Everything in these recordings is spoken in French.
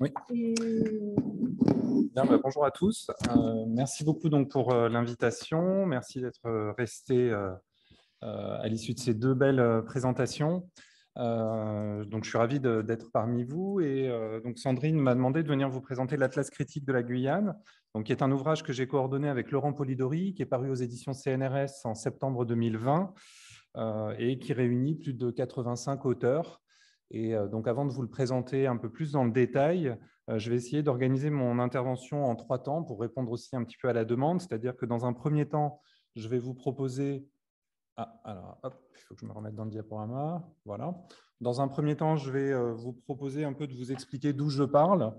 Bah, bonjour à tous. Euh, merci beaucoup donc, pour euh, l'invitation. Merci d'être euh, resté à l'issue de ces deux belles présentations. donc, je suis ravi d'être parmi vous. Et donc, Sandrine m'a demandé de venir vous présenter l'Atlas critique de la Guyane, donc, qui est un ouvrage que j'ai coordonné avec Laurent Polidori, qui est paru aux éditions CNRS en septembre 2020 et qui réunit plus de 85 auteurs et euh, donc, avant de vous le présenter un peu plus dans le détail, euh, je vais essayer d'organiser mon intervention en trois temps pour répondre aussi un petit peu à la demande. C'est-à-dire que dans un premier temps, je vais vous proposer. Ah, alors, il faut que je me remette dans le diaporama. Voilà. Dans un premier temps, je vais euh, vous proposer un peu de vous expliquer d'où je parle.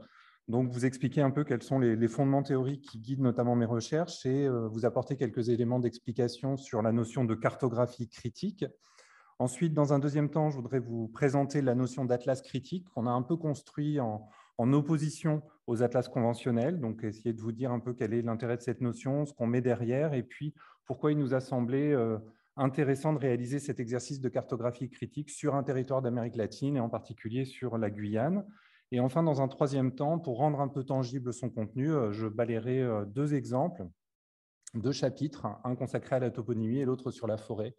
Donc, vous expliquer un peu quels sont les, fondements théoriques qui guident notamment mes recherches et vous apporter quelques éléments d'explication sur la notion de cartographie critique Ensuite, dans un deuxième temps, je voudrais vous présenter la notion d'atlas critique qu'on a un peu construit en, opposition aux atlas conventionnels. Donc, essayer de vous dire un peu quel est l'intérêt de cette notion, ce qu'on met derrière, et puis pourquoi il nous a semblé euh, intéressant de réaliser cet exercice de cartographie critique sur un territoire d'Amérique latine et en particulier sur la Guyane. Et enfin, dans un troisième temps, pour rendre un peu tangible son contenu, euh, je balayerai euh, deux exemples, deux chapitres, un consacré à la toponymie et l'autre sur la forêt,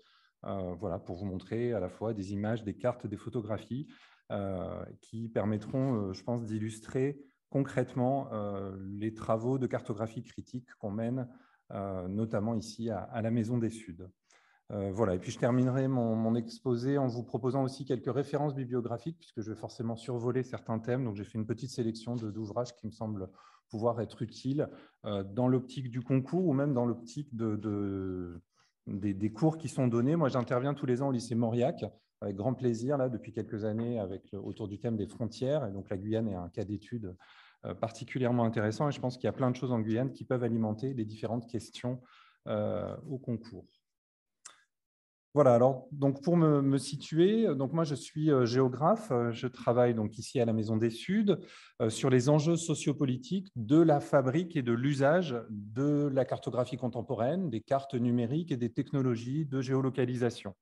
euh, voilà, pour vous montrer à la fois des images, des cartes, des photographies euh, qui permettront, euh, je pense, d'illustrer concrètement les travaux de cartographie critique qu'on mène, notamment ici à, la Maison des Suds. voilà, et puis je terminerai mon, exposé en vous proposant aussi quelques références bibliographiques, puisque je vais forcément survoler certains thèmes. Donc j'ai fait une petite sélection d'ouvrages qui me semblent pouvoir être utiles dans l'optique du concours ou même dans l'optique de, des, cours qui sont donnés. Moi, j'interviens tous les ans au lycée Mauriac, avec grand plaisir, là, depuis quelques années, avec, autour du thème des frontières. Et donc, la Guyane est un cas d'étude euh, particulièrement intéressant. Et je pense qu'il y a plein de choses en Guyane qui peuvent alimenter les différentes questions euh, au concours. Voilà, alors donc pour me, situer, euh, donc moi je suis euh, géographe, euh, je travaille donc ici à la Maison des Suds sur les enjeux sociopolitiques de la fabrique et de l'usage de la cartographie contemporaine, des cartes numériques et des technologies de géolocalisation.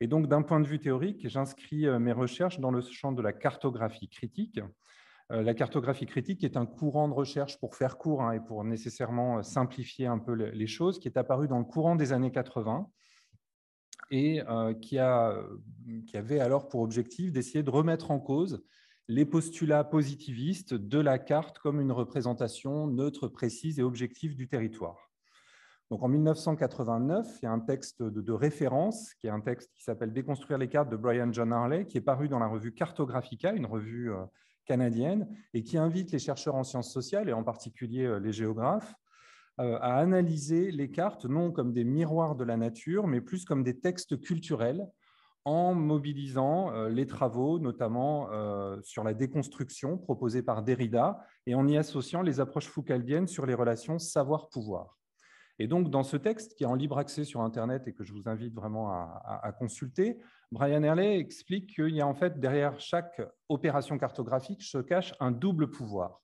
Et donc d'un point de vue théorique, j'inscris mes recherches dans le champ de la cartographie critique. la cartographie critique est un courant de recherche pour faire court hein, et pour nécessairement simplifier un peu les choses qui est apparu dans le courant des années 80 et euh, euh, qui, avait alors pour objectif d'essayer de remettre en cause les postulats positivistes de la carte comme une représentation neutre, précise et objective du territoire. Donc en 1989, il y a un texte de, référence, qui est un texte qui s'appelle Déconstruire les cartes de Brian John Harley, qui est paru dans la revue Cartographica, une revue euh, canadienne, et qui invite les chercheurs en sciences sociales, et en particulier les géographes, euh, à analyser les cartes non comme des miroirs de la nature, mais plus comme des textes culturels en mobilisant euh, les travaux, notamment euh, sur la déconstruction proposée par Derrida, et en y associant les approches foucaldiennes sur les relations savoir-pouvoir. Et donc, dans ce texte, qui est en libre accès sur Internet et que je vous invite vraiment à, consulter, Brian Erley explique qu'il y a en fait derrière chaque opération cartographique se cache un double pouvoir.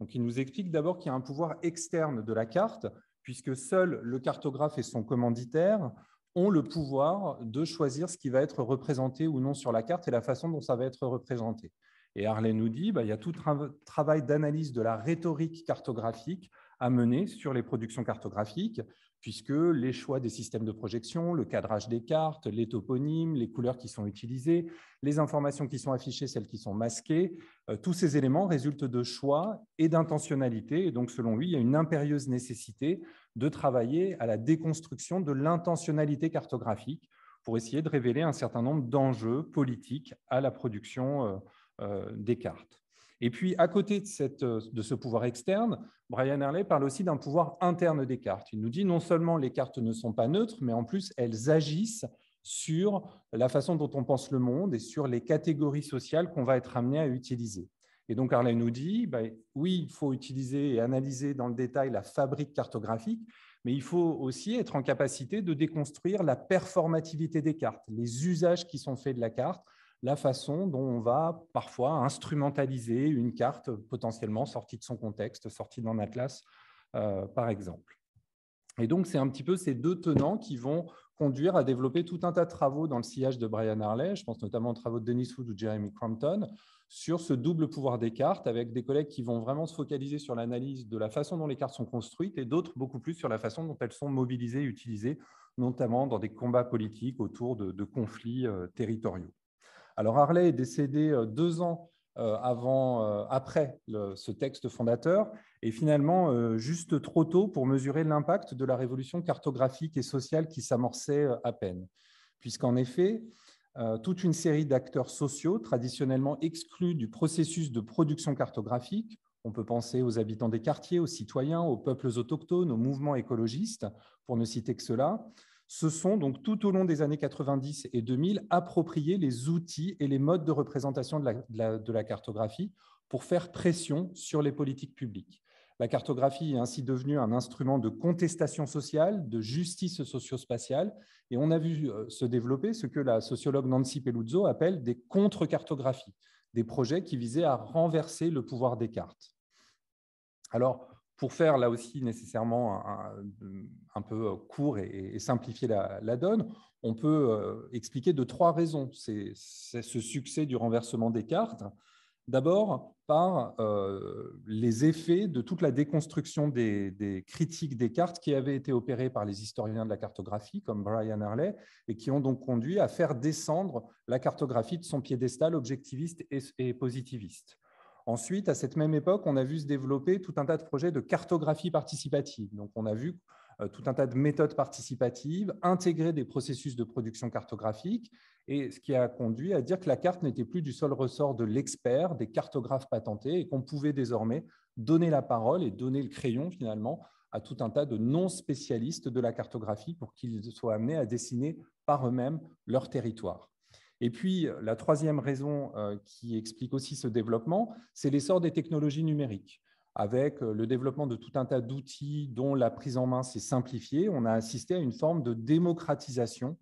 Donc il nous explique d'abord qu'il y a un pouvoir externe de la carte, puisque seul le cartographe et son commanditaire ont le pouvoir de choisir ce qui va être représenté ou non sur la carte et la façon dont ça va être représenté. Et Harley nous dit, bah, il y a tout un travail d'analyse de la rhétorique cartographique à mener sur les productions cartographiques puisque les choix des systèmes de projection, le cadrage des cartes, les toponymes, les couleurs qui sont utilisées, les informations qui sont affichées, celles qui sont masquées, euh, tous ces éléments résultent de choix et d'intentionnalité. Et donc, selon lui, il y a une impérieuse nécessité de travailler à la déconstruction de l'intentionnalité cartographique pour essayer de révéler un certain nombre d'enjeux politiques à la production euh, euh, des cartes. Et puis, à côté euh, de, ce pouvoir externe, Brian Harley parle aussi d'un pouvoir interne des cartes. Il nous dit non seulement les cartes ne sont pas neutres, mais en plus, elles agissent sur la façon dont on pense le monde et sur les catégories sociales qu'on va être amené à utiliser. Et donc Harley nous dit, bah, oui, il faut utiliser et analyser dans le détail la fabrique cartographique, mais il faut aussi être en capacité de déconstruire la performativité des cartes, les usages qui sont faits de la carte, la façon dont on va parfois instrumentaliser une carte potentiellement sortie de son contexte, sortie d'un atlas, euh, par exemple. Et donc, c'est un petit peu ces deux tenants qui vont conduire à développer tout un tas de travaux dans le sillage de Brian Harley, je pense notamment aux travaux de Dennis Wood ou Jeremy Crampton, sur ce double pouvoir des cartes, avec des collègues qui vont vraiment se focaliser sur l'analyse de la façon dont les cartes sont construites et d'autres beaucoup plus sur la façon dont elles sont mobilisées et utilisées, notamment dans des combats politiques autour de conflits euh, territoriaux. Alors Harley est décédé euh, deux ans euh, euh, après ce texte fondateur, et finalement juste trop tôt pour mesurer l'impact de la révolution cartographique et sociale qui s'amorçait à peine. Puisqu'en effet, toute une série d'acteurs sociaux traditionnellement exclus du processus de production cartographique, on peut penser aux habitants des quartiers, aux citoyens, aux peuples autochtones, aux mouvements écologistes, pour ne citer que cela, se sont donc tout au long des années 90 et 2000 appropriés les outils et les modes de représentation de la, cartographie pour faire pression sur les politiques publiques. La cartographie est ainsi devenue un instrument de contestation sociale, de justice socio-spatiale, et on a vu euh, se développer ce que la sociologue Nancy Peluzzo appelle des contre-cartographies, des projets qui visaient à renverser le pouvoir des cartes. Alors, pour faire là aussi nécessairement un, peu euh, court et, simplifier la, donne, on peut euh, expliquer de trois raisons c'est, ce succès du renversement des cartes. D'abord, par euh, les effets de toute la déconstruction des, critiques des cartes qui avaient été opérées par les historiens de la cartographie, comme Brian Harley, et qui ont donc conduit à faire descendre la cartographie de son piédestal objectiviste et positiviste. Ensuite, à cette même époque, on a vu se développer tout un tas de projets de cartographie participative. Donc, on a vu euh, tout un tas de méthodes participatives, intégrer des processus de production cartographique, et ce qui a conduit à dire que la carte n'était plus du seul ressort de l'expert, des cartographes patentés, et qu'on pouvait désormais donner la parole et donner le crayon finalement à tout un tas de non-spécialistes de la cartographie pour qu'ils soient amenés à dessiner par eux-mêmes leur territoire. Et puis, euh, la troisième raison euh, qui explique aussi ce développement, c'est l'essor des technologies numériques avec euh, le développement de tout un tas d'outils dont la prise en main s'est simplifiée. On a assisté à une forme de démocratisation,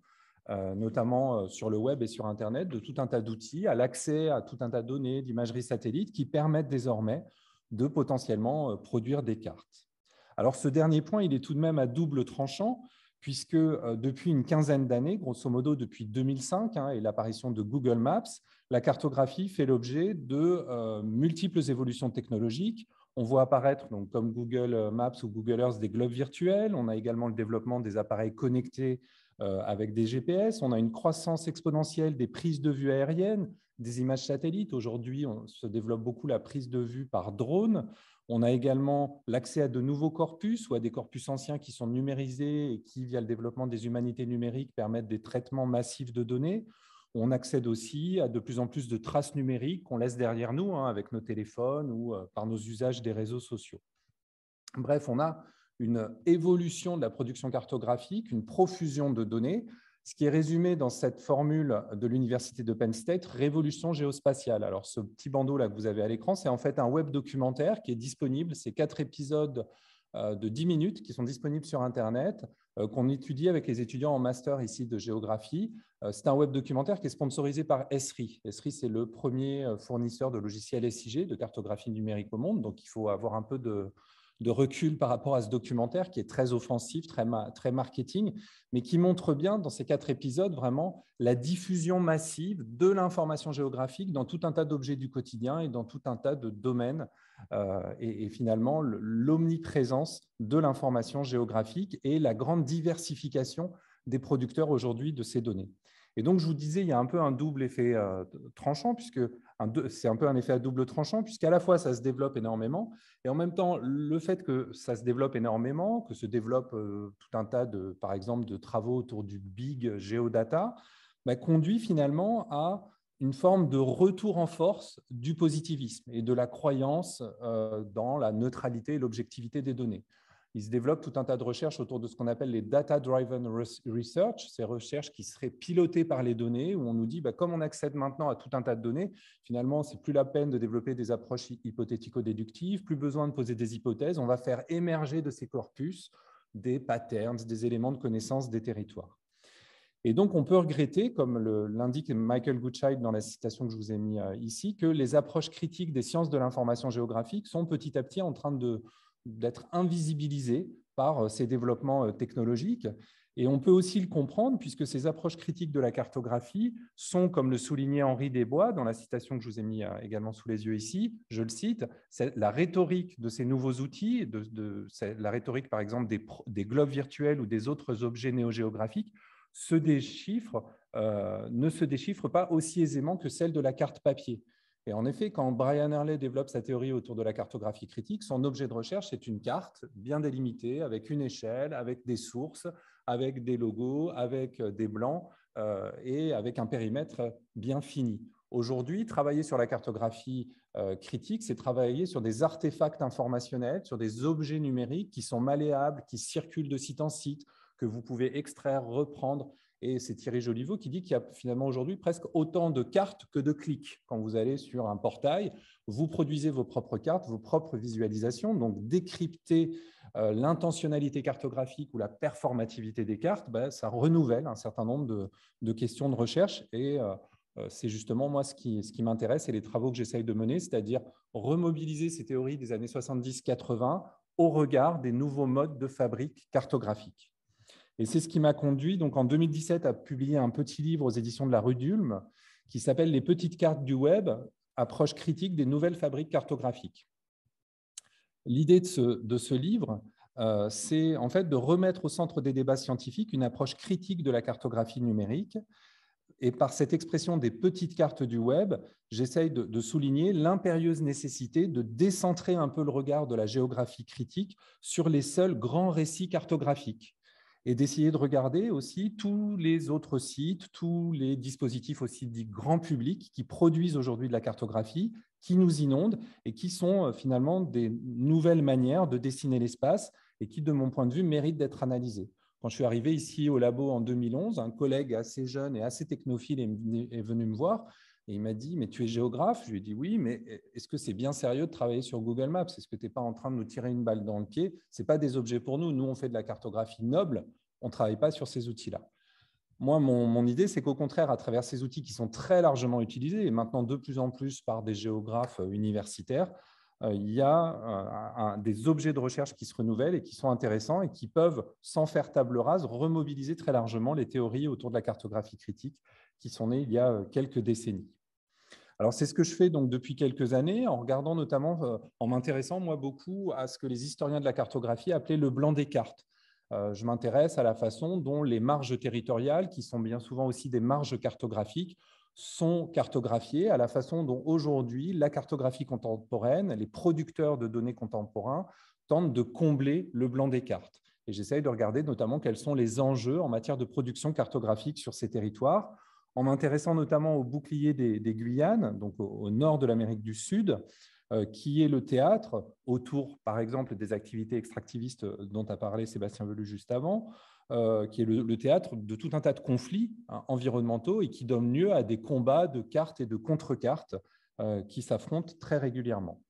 notamment sur le web et sur Internet, de tout un tas d'outils, à l'accès à tout un tas de données, d'imagerie satellite, qui permettent désormais de potentiellement produire des cartes. Alors ce dernier point, il est tout de même à double tranchant, puisque euh, depuis une quinzaine d'années, grosso modo depuis 2005 hein, et l'apparition de Google Maps, la cartographie fait l'objet de euh, multiples évolutions technologiques. On voit apparaître, donc, comme Google Maps ou Google Earth, des globes virtuels. On a également le développement des appareils connectés euh, avec des GPS. On a une croissance exponentielle des prises de vue aériennes, des images satellites. Aujourd'hui, on se développe beaucoup la prise de vue par drone. On a également l'accès à de nouveaux corpus ou à des corpus anciens qui sont numérisés et qui, via le développement des humanités numériques, permettent des traitements massifs de données. On accède aussi à de plus en plus de traces numériques qu'on laisse derrière nous hein, avec nos téléphones ou euh, par nos usages des réseaux sociaux. Bref, on a une évolution de la production cartographique, une profusion de données ce qui est résumé dans cette formule de l'université de Penn State, Révolution géospatiale. Alors ce petit bandeau là que vous avez à l'écran, c'est en fait un web documentaire qui est disponible, c'est quatre épisodes euh, de 10 minutes qui sont disponibles sur Internet, euh, qu'on étudie avec les étudiants en master ici de géographie. Euh, c'est un web documentaire qui est sponsorisé par Esri. Esri, c'est le premier fournisseur de logiciels SIG, de cartographie numérique au monde, donc il faut avoir un peu de, de recul par rapport à ce documentaire qui est très offensif, très, marketing, mais qui montre bien dans ces quatre épisodes vraiment la diffusion massive de l'information géographique dans tout un tas d'objets du quotidien et dans tout un tas de domaines, euh, et, finalement l'omniprésence de l'information géographique et la grande diversification des producteurs aujourd'hui de ces données. Et donc, je vous disais, il y a un peu un double effet euh, tranchant, puisque c'est un peu un effet à double tranchant, puisqu'à la fois ça se développe énormément, et en même temps, le fait que ça se développe énormément, que se développe euh, tout un tas de, par exemple, de travaux autour du big geodata, bah, conduit finalement à une forme de retour en force du positivisme et de la croyance euh, dans la neutralité et l'objectivité des données il se développe tout un tas de recherches autour de ce qu'on appelle les data-driven research, ces recherches qui seraient pilotées par les données, où on nous dit, bah, comme on accède maintenant à tout un tas de données, finalement, c'est plus la peine de développer des approches hypothético-déductives, plus besoin de poser des hypothèses, on va faire émerger de ces corpus des patterns, des éléments de connaissance des territoires. Et donc, on peut regretter, comme l'indique Michael Goodchild dans la citation que je vous ai mise euh, ici, que les approches critiques des sciences de l'information géographique sont petit à petit en train de, d'être invisibilisé par euh, ces développements euh, technologiques. Et on peut aussi le comprendre puisque ces approches critiques de la cartographie sont, comme le soulignait Henri Desbois dans la citation que je vous ai mis euh, également sous les yeux ici, je le cite, la rhétorique de ces nouveaux outils, de, la rhétorique par exemple des, globes virtuels ou des autres objets néogéographiques, se ne se déchiffre pas aussi aisément que celle de la carte papier. Et en effet, quand Brian Hurley développe sa théorie autour de la cartographie critique, son objet de recherche est une carte bien délimitée, avec une échelle, avec des sources, avec des logos, avec euh, des blancs euh, et avec un périmètre bien fini. Aujourd'hui, travailler sur la cartographie euh, critique, c'est travailler sur des artefacts informationnels, sur des objets numériques qui sont malléables, qui circulent de site en site, que vous pouvez extraire, reprendre, et c'est Thierry Joliveau qui dit qu'il y a finalement aujourd'hui presque autant de cartes que de clics. Quand vous allez sur un portail, vous produisez vos propres cartes, vos propres visualisations. Donc décrypter euh, l'intentionnalité cartographique ou la performativité des cartes, bah, ça renouvelle un certain nombre de, questions de recherche. Et euh, euh, c'est justement moi ce qui, ce qui m'intéresse et les travaux que j'essaye de mener, c'est-à-dire remobiliser ces théories des années 70-80 au regard des nouveaux modes de fabrique cartographique. Et c'est ce qui m'a conduit, donc en 2017, à publier un petit livre aux éditions de la rue d'Ulm qui s'appelle Les petites cartes du web, approche critique des nouvelles fabriques cartographiques. L'idée de ce, livre, euh, c'est en fait de remettre au centre des débats scientifiques une approche critique de la cartographie numérique. Et par cette expression des petites cartes du web, j'essaye de souligner l'impérieuse nécessité de décentrer un peu le regard de la géographie critique sur les seuls grands récits cartographiques et d'essayer de regarder aussi tous les autres sites, tous les dispositifs aussi dits grand public qui produisent aujourd'hui de la cartographie, qui nous inondent et qui sont euh, finalement des nouvelles manières de dessiner l'espace et qui, de mon point de vue, méritent d'être analysées. Quand je suis arrivé ici au labo en 2011, un collègue assez jeune et assez technophile est venu me voir et il m'a dit, mais tu es géographe Je lui ai dit, oui, mais e, est-ce que c'est bien sérieux de travailler sur Google Maps Est-ce que tu n'es pas en train de nous tirer une balle dans le pied Ce pas des objets pour nous. Nous, on fait de la cartographie noble. On ne travaille pas sur ces outils-là. Moi, mon, mon idée, c'est qu'au contraire, à travers ces outils qui sont très largement utilisés, et maintenant de plus en plus par des géographes euh, universitaires, euh, il y a euh, des objets de recherche qui se renouvellent et qui sont intéressants et qui peuvent, sans faire table rase, remobiliser très largement les théories autour de la cartographie critique qui sont nés il y a euh, quelques décennies. Alors c'est ce que je fais donc depuis quelques années en regardant notamment, euh, en m'intéressant moi beaucoup à ce que les historiens de la cartographie appelaient le blanc des cartes. Euh, je m'intéresse à la façon dont les marges territoriales, qui sont bien souvent aussi des marges cartographiques, sont cartographiées, à la façon dont aujourd'hui la cartographie contemporaine, les producteurs de données contemporains tentent de combler le blanc des cartes. Et j'essaye de regarder notamment quels sont les enjeux en matière de production cartographique sur ces territoires en m'intéressant notamment au bouclier des, Guyanes, donc au, nord de l'Amérique du Sud, euh, qui est le théâtre autour, par exemple, des activités extractivistes dont a parlé Sébastien Velu juste avant, euh, qui est le, théâtre de tout un tas de conflits hein, environnementaux et qui donne lieu à des combats de cartes et de contre-cartes euh, qui s'affrontent très régulièrement.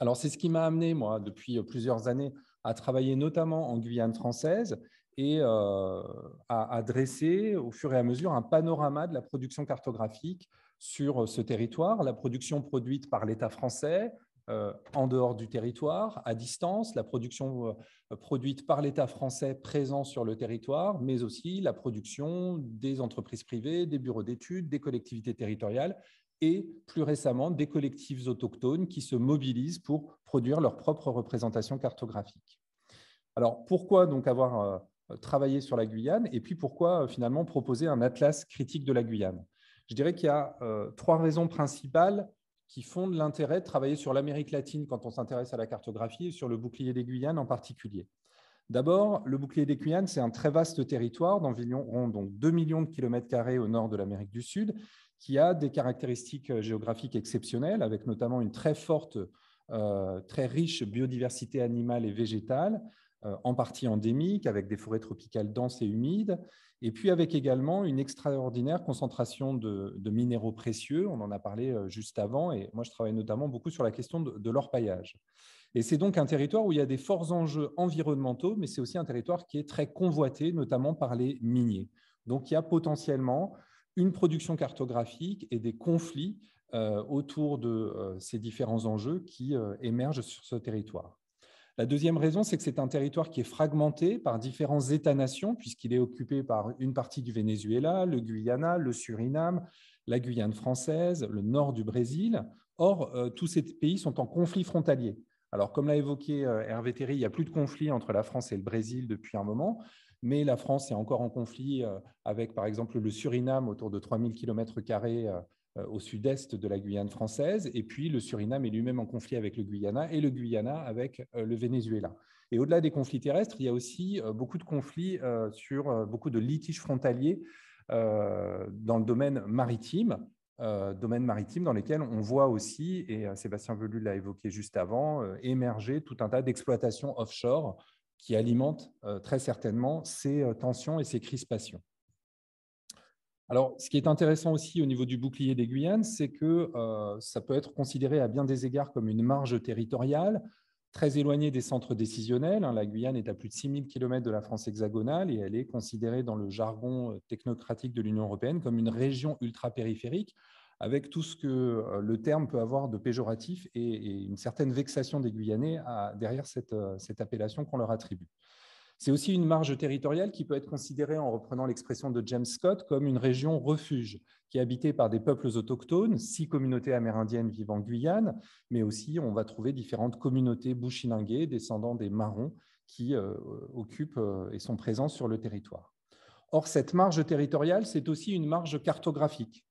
Alors c'est ce qui m'a amené, moi, depuis plusieurs années, à travailler notamment en Guyane française et euh, à, dresser au fur et à mesure un panorama de la production cartographique sur euh, ce territoire, la production produite par l'État français euh, en dehors du territoire, à distance, la production produite par l'État français présent sur le territoire, mais aussi la production des entreprises privées, des bureaux d'études, des collectivités territoriales et plus récemment des collectifs autochtones qui se mobilisent pour produire leur propre représentation cartographique. Alors pourquoi donc avoir euh, travailler sur la Guyane et puis pourquoi euh, finalement proposer un atlas critique de la Guyane. Je dirais qu'il y a euh, trois raisons principales qui font de l'intérêt de travailler sur l'Amérique latine quand on s'intéresse à la cartographie et sur le bouclier des Guyanes en particulier. D'abord, le bouclier des Guyanes, c'est un très vaste territoire d'environ 2 millions de kilomètres carrés au nord de l'Amérique du Sud qui a des caractéristiques géographiques exceptionnelles avec notamment une très forte, très riche biodiversité animale et végétale, euh, en partie endémique, avec des forêts tropicales denses et humides, et puis avec également une extraordinaire concentration de, minéraux précieux, on en a parlé euh, juste avant, et moi je travaille notamment beaucoup sur la question de, l'orpaillage. Et c'est donc un territoire où il y a des forts enjeux environnementaux, mais c'est aussi un territoire qui est très convoité, notamment par les miniers. Donc il y a potentiellement une production cartographique et des conflits euh, autour de ces différents enjeux qui émergent sur ce territoire. La deuxième raison, c'est que c'est un territoire qui est fragmenté par différents États-nations, puisqu'il est occupé par une partie du Venezuela, le Guyana, le Suriname, la Guyane française, le nord du Brésil. Or, euh, tous ces pays sont en conflit frontalier. Alors, comme l'a évoqué euh, Hervé Théry, il n'y a plus de conflit entre la France et le Brésil depuis un moment, mais la France est encore en conflit euh, avec, par exemple, le Suriname autour de 3000 km euh, au sud-est de la Guyane française, et puis le Suriname est lui-même en conflit avec le Guyana, et le Guyana avec euh, le Venezuela. Et au-delà des conflits terrestres, il y a aussi euh, beaucoup de conflits sur beaucoup de litiges frontaliers dans le domaine maritime, domaine maritime dans lesquels on voit aussi, et Sébastien Velu l'a évoqué juste avant, émerger tout un tas d'exploitations offshore qui alimentent très certainement ces tensions et ces crispations. Alors, ce qui est intéressant aussi au niveau du bouclier des Guyanes, c'est que euh, ça peut être considéré à bien des égards comme une marge territoriale, très éloignée des centres décisionnels. Hein. La Guyane est à plus de 6000 km de la France hexagonale et elle est considérée dans le jargon euh, technocratique de l'Union européenne comme une région ultra-périphérique, avec tout ce que euh, le terme peut avoir de péjoratif et, une certaine vexation des Guyanais derrière cette appellation qu'on leur attribue. C'est aussi une marge territoriale qui peut être considérée, en reprenant l'expression de James Scott, comme une région refuge, qui est habitée par des peuples autochtones. Six communautés amérindiennes vivant en Guyane, mais aussi on va trouver différentes communautés bouchilinguées, descendant des marrons, qui euh, occupent euh, et sont présents sur le territoire. Or, cette marge territoriale, c'est aussi une marge cartographique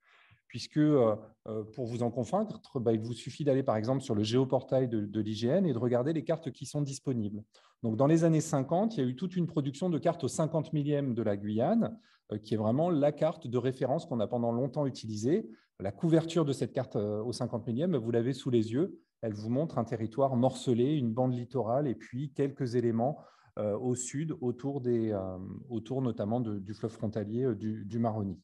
puisque euh, euh, pour vous en convaincre, bah, il vous suffit d'aller par exemple sur le géoportail de, l'IGN et de regarder les cartes qui sont disponibles. Donc dans les années 50, il y a eu toute une production de cartes au 50 millième de la Guyane, euh, qui est vraiment la carte de référence qu'on a pendant longtemps utilisée. La couverture de cette carte au 50 millième, vous l'avez sous les yeux, elle vous montre un territoire morcelé, une bande littorale et puis quelques éléments au sud, autour, des, autour notamment du fleuve frontalier du Maroni.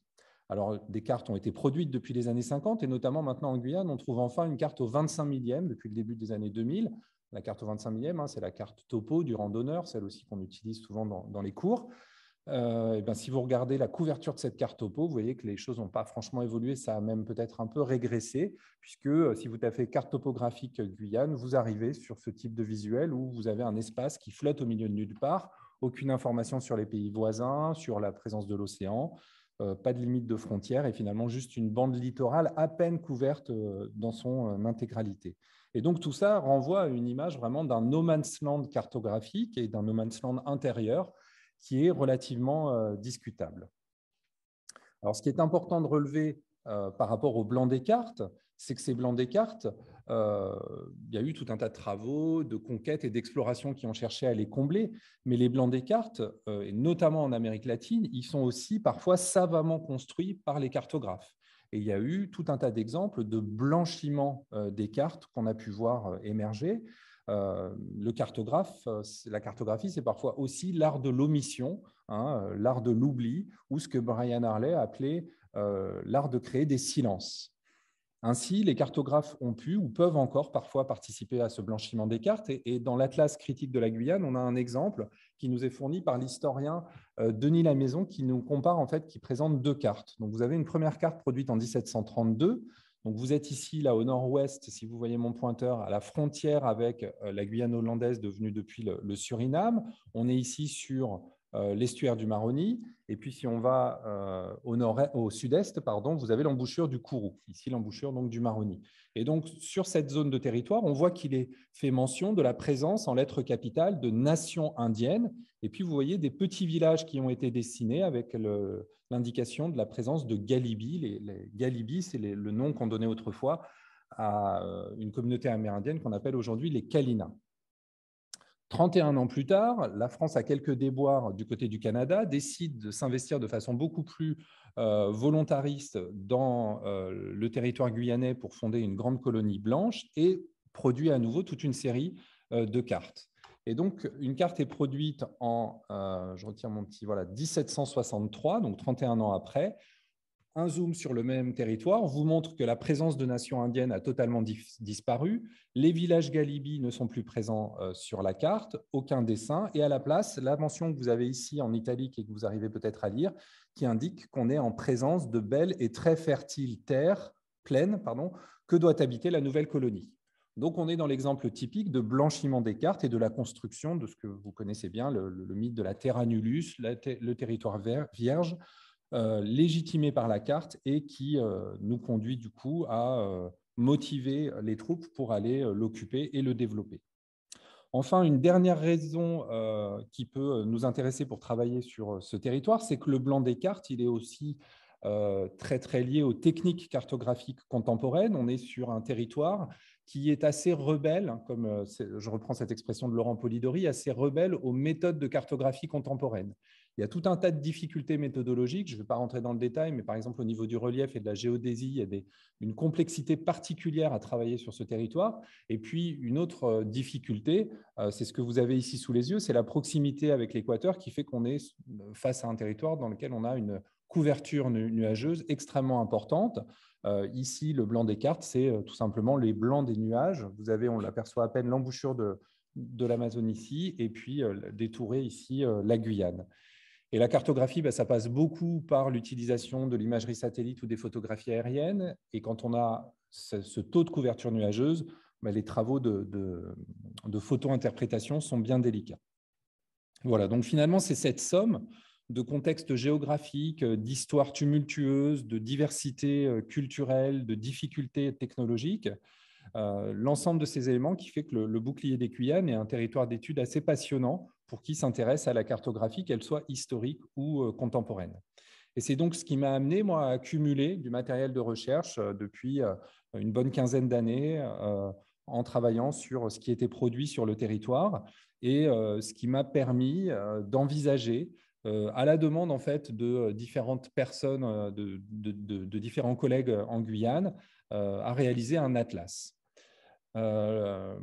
Alors, des cartes ont été produites depuis les années 50, et notamment maintenant en Guyane, on trouve enfin une carte au 25 millième depuis le début des années 2000. La carte au 25 millième, hein, c'est la carte topo du randonneur, celle aussi qu'on utilise souvent dans, les cours. Euh, ben, si vous regardez la couverture de cette carte topo, vous voyez que les choses n'ont pas franchement évolué, ça a même peut-être un peu régressé, puisque euh, si vous tapez carte topographique Guyane, vous arrivez sur ce type de visuel où vous avez un espace qui flotte au milieu de nulle part, aucune information sur les pays voisins, sur la présence de l'océan. Euh, pas de limite de frontière et finalement juste une bande littorale à peine couverte euh, dans son euh, intégralité. Et donc tout ça renvoie à une image vraiment d'un no man's land cartographique et d'un no man's land intérieur qui est relativement discutable. Alors ce qui est important de relever par rapport au blanc des cartes, c'est que ces blancs des cartes euh, il y a eu tout un tas de travaux, de conquêtes et d'explorations qui ont cherché à les combler. Mais les blancs des cartes, euh, et notamment en Amérique latine, ils sont aussi parfois savamment construits par les cartographes. Et il y a eu tout un tas d'exemples de blanchiment euh, des cartes qu'on a pu voir émerger. le cartographe, la cartographie, c'est parfois aussi l'art de l'omission, hein, l'art de l'oubli, ou ce que Brian Harley appelait l'art de créer des silences. Ainsi, les cartographes ont pu ou peuvent encore parfois participer à ce blanchiment des cartes. Et, dans l'Atlas critique de la Guyane, on a un exemple qui nous est fourni par l'historien euh, Denis Lamaison qui nous compare, en fait, qui présente deux cartes. Donc, vous avez une première carte produite en 1732. Donc, vous êtes ici, là, au nord-ouest, si vous voyez mon pointeur, à la frontière avec euh, la Guyane hollandaise devenue depuis le Suriname. On est ici sur euh, l'estuaire du Maroni. Et puis, si on va euh, au, sud-est, pardon, vous avez l'embouchure du Kourou, ici l'embouchure donc, du Maroni. Et donc, sur cette zone de territoire, on voit qu'il est fait mention de la présence en lettres capitales de nations indiennes. Et puis, vous voyez des petits villages qui ont été dessinés avec l'indication de la présence de Galibi. Les, Galibi, c'est le nom qu'on donnait autrefois à euh, une communauté amérindienne qu'on appelle aujourd'hui les Kalinas. 31 ans plus tard, la France, à quelques déboires du côté du Canada, décide de s'investir de façon beaucoup plus euh, volontariste dans euh, le territoire guyanais pour fonder une grande colonie blanche et produit à nouveau toute une série euh, de cartes. Et donc, une carte est produite en, je retire mon petit, voilà, 1763, donc 31 ans après, un zoom sur le même territoire vous montre que la présence de nations indiennes a totalement disparu, les villages Galibi ne sont plus présents euh, sur la carte, aucun dessin, et à la place, la mention que vous avez ici en italique et que vous arrivez peut-être à lire, qui indique qu'on est en présence de belles et très fertiles terres, pleines pardon, que doit habiter la nouvelle colonie. Donc on est dans l'exemple typique de blanchiment des cartes et de la construction de ce que vous connaissez bien, le, mythe de la terra nullus, le territoire vierge, euh, légitimé par la carte et qui euh, nous conduit du coup à euh, motiver les troupes pour aller l'occuper et le développer. Enfin, une dernière raison qui peut nous intéresser pour travailler sur ce territoire, c'est que le blanc des cartes, il est aussi très très lié aux techniques cartographiques contemporaines. On est sur un territoire qui est assez rebelle, hein, comme je reprends cette expression de Laurent Polidori, assez rebelle aux méthodes de cartographie contemporaine. Il y a tout un tas de difficultés méthodologiques. Je ne vais pas rentrer dans le détail, mais par exemple, au niveau du relief et de la géodésie, il y a une complexité particulière à travailler sur ce territoire. Et puis, une autre euh, difficulté, euh, c'est ce que vous avez ici sous les yeux, c'est la proximité avec l'équateur qui fait qu'on est euh, face à un territoire dans lequel on a une couverture nuageuse extrêmement importante. ici, le blanc des cartes, c'est tout simplement les blancs des nuages. Vous avez, on l'aperçoit à peine, l'embouchure de, de l'Amazonie ici, et puis détourée ici la Guyane. Et la cartographie, bah, ça passe beaucoup par l'utilisation de l'imagerie satellite ou des photographies aériennes. Et quand on a ce, taux de couverture nuageuse, bah, les travaux de, de, photo-interprétation sont bien délicats. Voilà, donc finalement, c'est cette somme de contexte géographique, euh, d'histoires tumultueuses, de diversité euh, culturelle, de difficultés technologiques, euh, l'ensemble de ces éléments qui fait que le, bouclier des Cuyanes est un territoire d'études assez passionnant pour qui s'intéresse à la cartographie, qu'elle soit historique ou euh, contemporaine. Et c'est donc ce qui m'a amené, moi, à accumuler du matériel de recherche euh, depuis euh, une bonne quinzaine d'années en travaillant sur ce qui était produit sur le territoire et ce qui m'a permis d'envisager à la demande en fait de différentes personnes, de différents collègues en Guyane, à réaliser un atlas. Euh,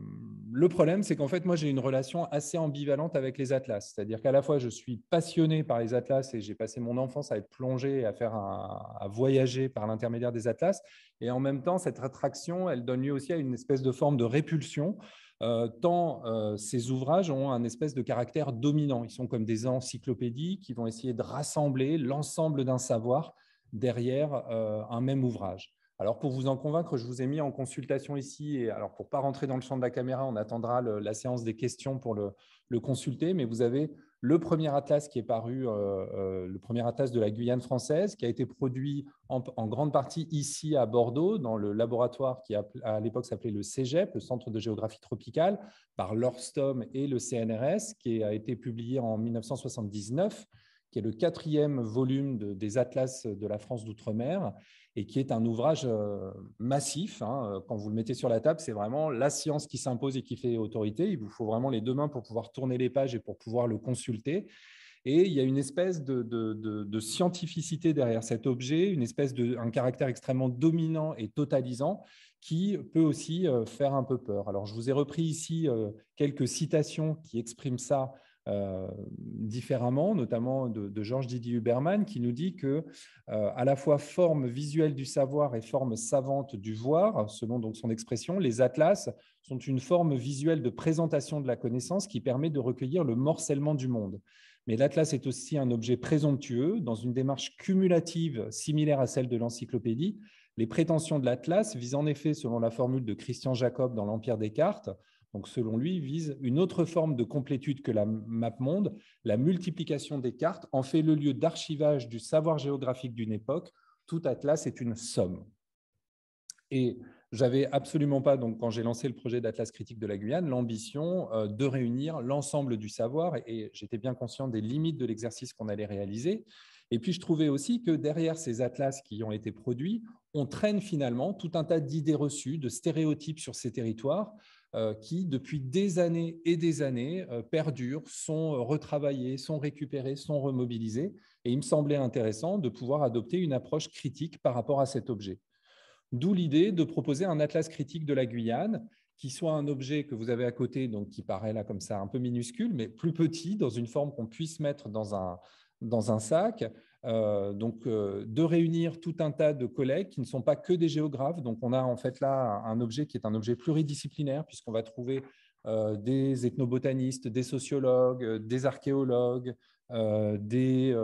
le problème, c'est qu'en fait, moi, j'ai une relation assez ambivalente avec les atlas. C'est-à-dire qu'à la fois, je suis passionné par les atlas et j'ai passé mon enfance à être plongé, à, faire à voyager par l'intermédiaire des atlas. Et en même temps, cette attraction, elle donne lieu aussi à une espèce de forme de répulsion. Euh, tant euh, ces ouvrages ont un espèce de caractère dominant. Ils sont comme des encyclopédies qui vont essayer de rassembler l'ensemble d'un savoir derrière un même ouvrage. Alors, pour vous en convaincre, je vous ai mis en consultation ici. Et alors, pour ne pas rentrer dans le champ de la caméra, on attendra la séance des questions pour le, consulter. Mais vous avez le premier atlas qui est paru, euh, euh, le premier atlas de la Guyane française, qui a été produit en, grande partie ici à Bordeaux, dans le laboratoire qui à l'époque s'appelait le CEGEP, le Centre de géographie tropicale, par l'ORSTOM et le CNRS, qui a été publié en 1979 qui est le quatrième volume des atlas de la France d'outre-mer et qui est un ouvrage euh, massif. Hein, euh, quand vous le mettez sur la table, c'est vraiment la science qui s'impose et qui fait autorité. Il vous faut vraiment les deux mains pour pouvoir tourner les pages et pour pouvoir le consulter. Et il y a une espèce de, de scientificité derrière cet objet, une espèce de, un caractère extrêmement dominant et totalisant qui peut aussi euh, faire un peu peur. Alors, je vous ai repris ici quelques citations qui expriment ça euh, différemment, notamment de, Georges Didier Huberman, qui nous dit que euh, à la fois forme visuelle du savoir et forme savante du voir, selon donc son expression, les atlas sont une forme visuelle de présentation de la connaissance qui permet de recueillir le morcellement du monde. Mais l'atlas est aussi un objet présomptueux. Dans une démarche cumulative similaire à celle de l'encyclopédie, les prétentions de l'atlas visent en effet, selon la formule de Christian Jacob dans l'Empire des cartes, selon lui, vise une autre forme de complétude que la map monde, La multiplication des cartes en fait le lieu d'archivage du savoir géographique d'une époque. Tout atlas est une somme. Et j'avais absolument pas, donc quand j'ai lancé le projet d'Atlas critique de la Guyane, l'ambition euh, de réunir l'ensemble du savoir et j'étais bien conscient des limites de l'exercice qu'on allait réaliser. Et puis je trouvais aussi que derrière ces atlas qui ont été produits, on traîne finalement tout un tas d'idées reçues, de stéréotypes sur ces territoires. Euh, qui, depuis des années et des années, euh, perdurent, sont euh, retravaillés, sont récupérés, sont remobilisés. Et il me semblait intéressant de pouvoir adopter une approche critique par rapport à cet objet. D'où l'idée de proposer un atlas critique de la Guyane qui soit un objet que vous avez à côté, donc qui paraît là comme ça un peu minuscule, mais plus petit, dans une forme qu'on puisse mettre dans un, dans un sac, euh, donc, euh, de réunir tout un tas de collègues qui ne sont pas que des géographes. Donc, on a en fait là un objet qui est un objet pluridisciplinaire, puisqu'on va trouver euh, des ethnobotanistes, des sociologues, des archéologues, des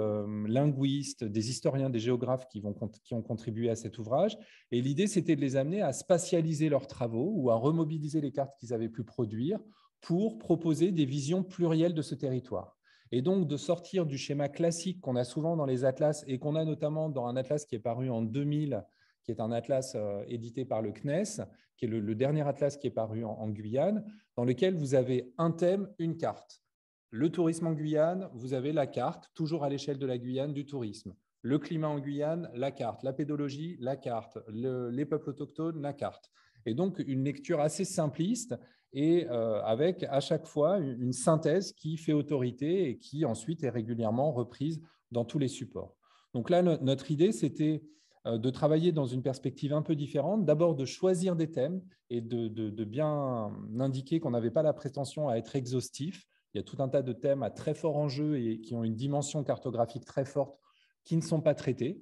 linguistes, des historiens, des géographes qui, qui ont contribué à cet ouvrage. Et l'idée, c'était de les amener à spatialiser leurs travaux ou à remobiliser les cartes qu'ils avaient pu produire pour proposer des visions plurielles de ce territoire. Et donc de sortir du schéma classique qu'on a souvent dans les atlas et qu'on a notamment dans un atlas qui est paru en 2000, qui est un atlas euh, édité par le CNES, qui est le, dernier atlas qui est paru en, Guyane, dans lequel vous avez un thème, une carte. Le tourisme en Guyane, vous avez la carte, toujours à l'échelle de la Guyane, du tourisme. Le climat en Guyane, la carte. La pédologie, la carte. les peuples autochtones, la carte. Et donc, une lecture assez simpliste et euh, avec à chaque fois une synthèse qui fait autorité et qui ensuite est régulièrement reprise dans tous les supports. Donc là, notre idée, c'était euh, de travailler dans une perspective un peu différente, d'abord de choisir des thèmes et de, bien indiquer qu'on n'avait pas la prétention à être exhaustif. Il y a tout un tas de thèmes à très fort enjeu et qui ont une dimension cartographique très forte qui ne sont pas traités.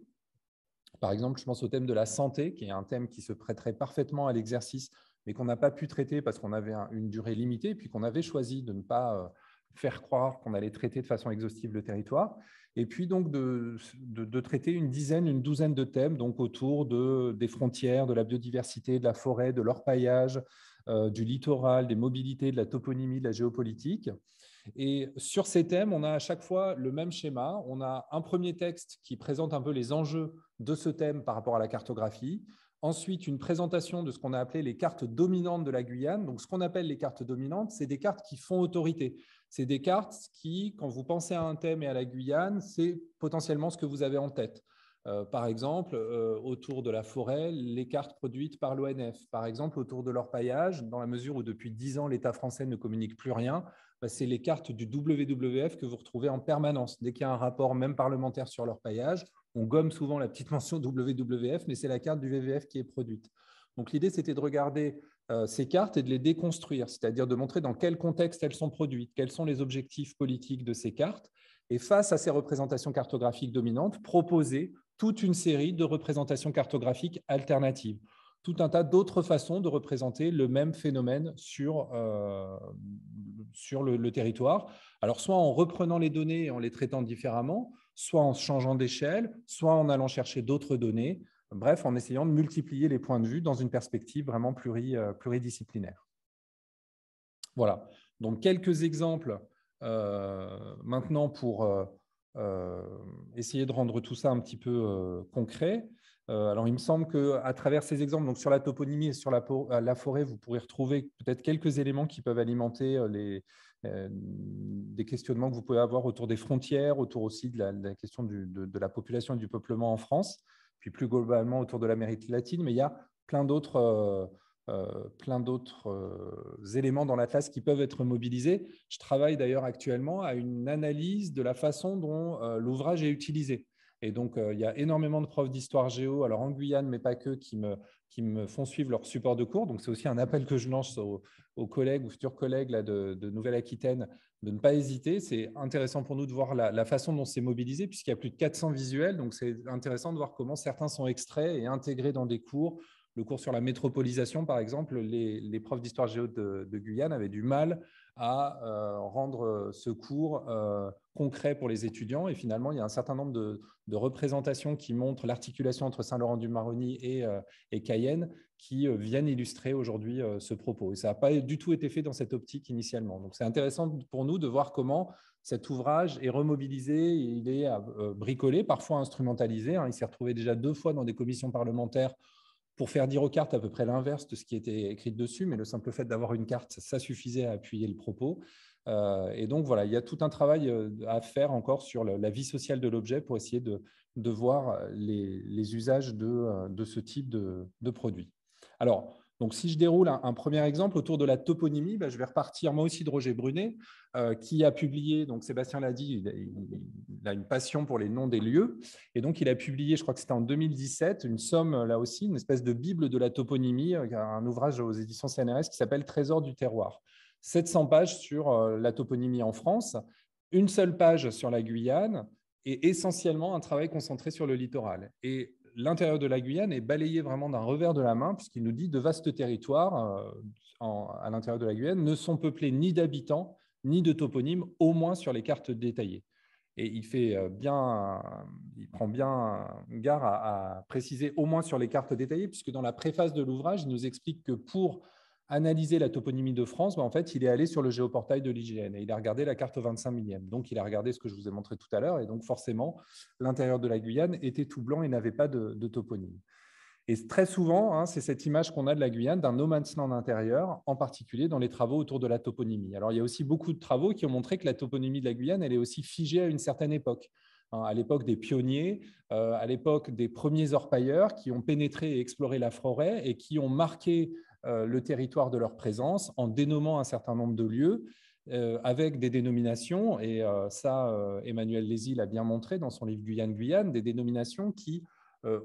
Par exemple, je pense au thème de la santé, qui est un thème qui se prêterait parfaitement à l'exercice mais qu'on n'a pas pu traiter parce qu'on avait une durée limitée, et puis qu'on avait choisi de ne pas euh, faire croire qu'on allait traiter de façon exhaustive le territoire, et puis donc de, traiter une dizaine, une douzaine de thèmes donc autour des frontières, de la biodiversité, de la forêt, de l'orpaillage, euh, du littoral, des mobilités, de la toponymie, de la géopolitique. Et sur ces thèmes, on a à chaque fois le même schéma. On a un premier texte qui présente un peu les enjeux de ce thème par rapport à la cartographie. Ensuite, une présentation de ce qu'on a appelé les cartes dominantes de la Guyane. Donc, ce qu'on appelle les cartes dominantes, c'est des cartes qui font autorité. C'est des cartes qui, quand vous pensez à un thème et à la Guyane, c'est potentiellement ce que vous avez en tête. Euh, par exemple, euh, autour de la forêt, les cartes produites par l'ONF. Par exemple, autour de leur paillage, dans la mesure où depuis dix ans, l'État français ne communique plus rien, bah, c'est les cartes du WWF que vous retrouvez en permanence. Dès qu'il y a un rapport, même parlementaire, sur leur paillage, on gomme souvent la petite mention WWF, mais c'est la carte du WWF qui est produite. Donc l'idée, c'était de regarder euh, ces cartes et de les déconstruire, c'est-à-dire de montrer dans quel contexte elles sont produites, quels sont les objectifs politiques de ces cartes, et face à ces représentations cartographiques dominantes, proposer toute une série de représentations cartographiques alternatives, tout un tas d'autres façons de représenter le même phénomène sur, euh, le, territoire. Alors soit en reprenant les données et en les traitant différemment, soit en changeant d'échelle, soit en allant chercher d'autres données, bref, en essayant de multiplier les points de vue dans une perspective vraiment euh, pluridisciplinaire. Voilà, donc quelques exemples euh, maintenant pour euh, essayer de rendre tout ça un petit peu concret. alors, il me semble qu'à travers ces exemples, donc sur la toponymie et sur la, la forêt, vous pourrez retrouver peut-être quelques éléments qui peuvent alimenter les, euh, des questionnements que vous pouvez avoir autour des frontières, autour aussi de la, question de, la population et du peuplement en France, puis plus globalement autour de l'Amérique latine. Mais il y a plein d'autres euh, euh, éléments dans la classe qui peuvent être mobilisés. Je travaille d'ailleurs actuellement à une analyse de la façon dont l'ouvrage est utilisé. Et donc, euh, il y a énormément de profs d'histoire géo, alors en Guyane, mais pas que, qui me, font suivre leur support de cours. Donc, c'est aussi un appel que je lance aux, collègues, aux futurs collègues de, Nouvelle-Aquitaine, de ne pas hésiter. C'est intéressant pour nous de voir la, façon dont c'est mobilisé, puisqu'il y a plus de 400 visuels. Donc, c'est intéressant de voir comment certains sont extraits et intégrés dans des cours. Le cours sur la métropolisation, par exemple, les, les profs d'histoire géo de, de Guyane avaient du mal à euh, rendre euh, ce cours euh, concret pour les étudiants. Et finalement, il y a un certain nombre de, représentations qui montrent l'articulation entre Saint-Laurent-du-Maroni et, Cayenne qui viennent illustrer aujourd'hui ce propos. Et ça n'a pas du tout été fait dans cette optique initialement. Donc, c'est intéressant pour nous de voir comment cet ouvrage est remobilisé, il est bricolé, parfois instrumentalisé. Hein. Il s'est retrouvé déjà deux fois dans des commissions parlementaires pour faire dire aux cartes à peu près l'inverse de ce qui était écrit dessus, mais le simple fait d'avoir une carte, ça suffisait à appuyer le propos. Euh, et donc voilà, il y a tout un travail euh, à faire encore sur la, vie sociale de l'objet pour essayer de, voir euh, les, usages de, ce type de, de produit. Alors, donc, si je déroule un, premier exemple autour de la toponymie, bah, je vais repartir moi aussi de Roger Brunet, euh, qui a publié, donc Sébastien l'a dit, il, a une passion pour les noms des lieux. Et donc, il a publié, je crois que c'était en 2017, une somme, là aussi, une espèce de Bible de la toponymie, euh, un ouvrage aux éditions CNRS qui s'appelle Trésor du terroir. 700 pages sur euh, la toponymie en France, une seule page sur la Guyane, et essentiellement un travail concentré sur le littoral. Et l'intérieur de la Guyane est balayé vraiment d'un revers de la main, puisqu'il nous dit de vastes territoires euh, à l'intérieur de la Guyane ne sont peuplés ni d'habitants ni de toponymes, au moins sur les cartes détaillées. Et il, fait euh, bien, il prend bien garde à, à, préciser au moins sur les cartes détaillées, puisque dans la préface de l'ouvrage, il nous explique que pour analyser la toponymie de France, bah, en fait, il est allé sur le géoportail de l'IGN et il a regardé la carte au 25 millième. Donc, il a regardé ce que je vous ai montré tout à l'heure. Et donc, forcément, l'intérieur de la Guyane était tout blanc et n'avait pas de, de toponyme. Et très souvent, hein, c'est cette image qu'on a de la Guyane, d'un no man's land intérieur, en particulier dans les travaux autour de la toponymie. Alors, il y a aussi beaucoup de travaux qui ont montré que la toponymie de la Guyane, elle est aussi figée à une certaine époque. Hein, à l'époque des pionniers, euh, à l'époque des premiers orpailleurs qui ont pénétré et exploré la forêt et qui ont marqué euh, le territoire de leur présence en dénommant un certain nombre de lieux euh, avec des dénominations, et euh, ça Emmanuel Lézy l'a bien montré dans son livre Guyane-Guyane, des dénominations qui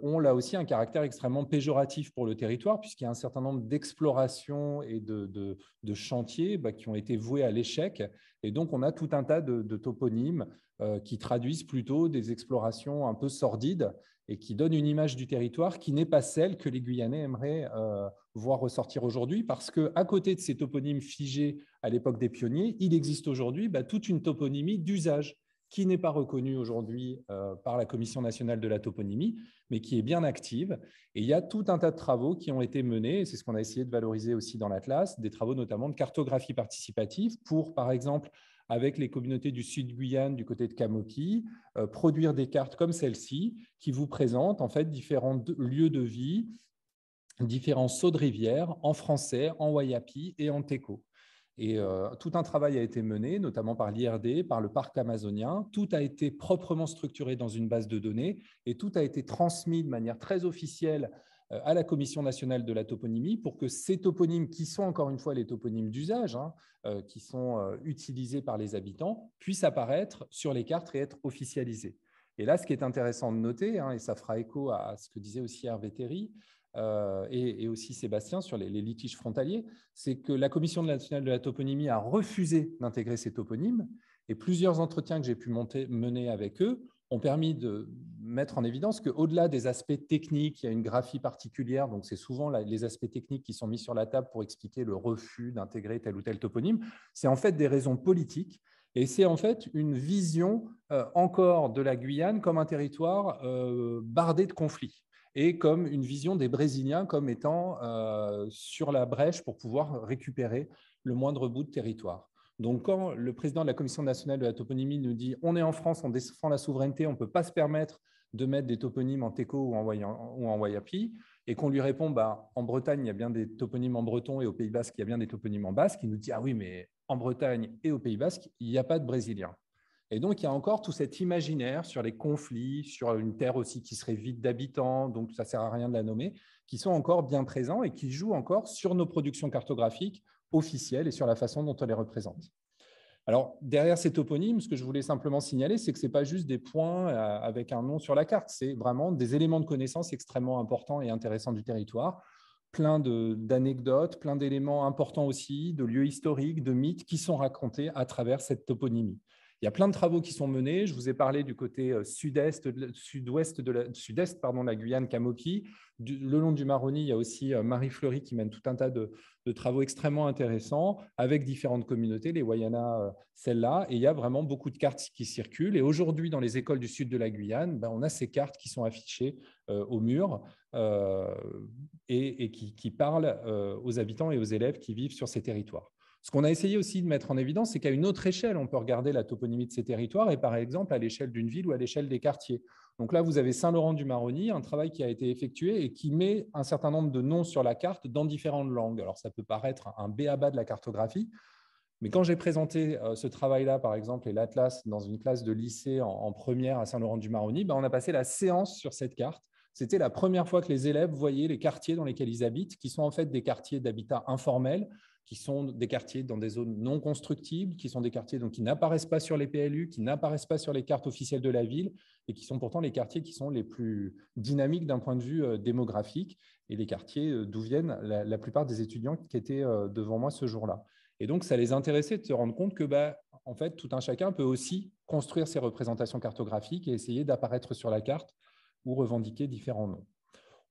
ont là aussi un caractère extrêmement péjoratif pour le territoire, puisqu'il y a un certain nombre d'explorations et de, chantiers bah, qui ont été voués à l'échec. Et donc, on a tout un tas de, toponymes qui traduisent plutôt des explorations un peu sordides et qui donne une image du territoire qui n'est pas celle que les Guyanais aimeraient euh, voir ressortir aujourd'hui, parce que à côté de ces toponymes figés à l'époque des pionniers, il existe aujourd'hui bah, toute une toponymie d'usage qui n'est pas reconnue aujourd'hui euh, par la Commission nationale de la toponymie, mais qui est bien active. Et il y a tout un tas de travaux qui ont été menés, et c'est ce qu'on a essayé de valoriser aussi dans l'Atlas, des travaux notamment de cartographie participative pour, par exemple, avec les communautés du Sud-Guyane, du côté de Kamoki, euh, produire des cartes comme celle-ci qui vous présentent en fait différents lieux de vie, différents sauts de rivière en français, en Wayapi et en Teco. Et euh, tout un travail a été mené, notamment par l'IRD, par le parc amazonien. Tout a été proprement structuré dans une base de données et tout a été transmis de manière très officielle euh, à la Commission nationale de la toponymie pour que ces toponymes, qui sont encore une fois les toponymes d'usage, hein, euh, qui sont euh, utilisés par les habitants, puissent apparaître sur les cartes et être officialisés. Et là, ce qui est intéressant de noter, hein, et ça fera écho à ce que disait aussi Hervé Théry, et, aussi Sébastien sur les, litiges frontaliers, c'est que la Commission nationale de la toponymie a refusé d'intégrer ces toponymes et plusieurs entretiens que j'ai pu mener avec eux ont permis de, mettre en évidence qu'au-delà des aspects techniques, il y a une graphie particulière, donc c'est souvent les aspects techniques qui sont mis sur la table pour expliquer le refus d'intégrer tel ou tel toponyme, c'est en fait des raisons politiques et c'est en fait une vision euh, encore de la Guyane comme un territoire euh, bardé de conflits et comme une vision des Brésiliens comme étant euh, sur la brèche pour pouvoir récupérer le moindre bout de territoire. Donc quand le président de la Commission nationale de la toponymie nous dit on est en France, on défend la souveraineté, on ne peut pas se permettre de mettre des toponymes en TECO ou en, ou et qu'on lui répond bah, en Bretagne, il y a bien des toponymes en breton et au Pays Basque, il y a bien des toponymes en basque, il nous dit ah oui, mais en Bretagne et au Pays Basque, il n'y a pas de Brésilien. Et donc, il y a encore tout cet imaginaire sur les conflits, sur une terre aussi qui serait vide d'habitants, donc ça ne sert à rien de la nommer, qui sont encore bien présents et qui jouent encore sur nos productions cartographiques officielles et sur la façon dont on les représente. Alors, derrière ces toponymes, ce que je voulais simplement signaler, c'est que ce n'est pas juste des points euh, avec un nom sur la carte, c'est vraiment des éléments de connaissance extrêmement importants et intéressants du territoire, plein d'anecdotes, plein d'éléments importants aussi, de lieux historiques, de mythes qui sont racontés à travers cette toponymie. Il y a plein de travaux qui sont menés. Je vous ai parlé du côté euh, sud-est, sud-ouest de la, sud-est, pardon, la Guyane, Kamoki. le long du Maroni, il y a aussi euh, Marie Fleury qui mène tout un tas de, travaux extrêmement intéressants avec différentes communautés, les Wayana, euh, celle-là. Et il y a vraiment beaucoup de cartes qui circulent. Et aujourd'hui, dans les écoles du sud de la Guyane, ben, on a ces cartes qui sont affichées au mur et, qui, parlent aux habitants et aux élèves qui vivent sur ces territoires. Ce qu'on a essayé aussi de mettre en évidence, c'est qu'à une autre échelle, on peut regarder la toponymie de ces territoires et par exemple à l'échelle d'une ville ou à l'échelle des quartiers. Donc là, vous avez Saint-Laurent-du-Maroni, un travail qui a été effectué et qui met un certain nombre de noms sur la carte dans différentes langues. Alors ça peut paraître un béaba de la cartographie, mais quand j'ai présenté euh, ce travail-là, par exemple, et l'Atlas dans une classe de lycée en, première à Saint-Laurent-du-Maroni, ben, on a passé la séance sur cette carte. C'était la première fois que les élèves voyaient les quartiers dans lesquels ils habitent, qui sont en fait des quartiers d'habitat informel, qui sont des quartiers dans des zones non constructibles, qui sont des quartiers donc, qui n'apparaissent pas sur les PLU, qui n'apparaissent pas sur les cartes officielles de la ville, et qui sont pourtant les quartiers qui sont les plus dynamiques d'un point de vue euh, démographique, et les quartiers euh, d'où viennent la, plupart des étudiants qui étaient euh, devant moi ce jour-là. Et donc, ça les intéressait de se rendre compte que, bah, en fait, tout un chacun peut aussi construire ses représentations cartographiques et essayer d'apparaître sur la carte ou revendiquer différents noms.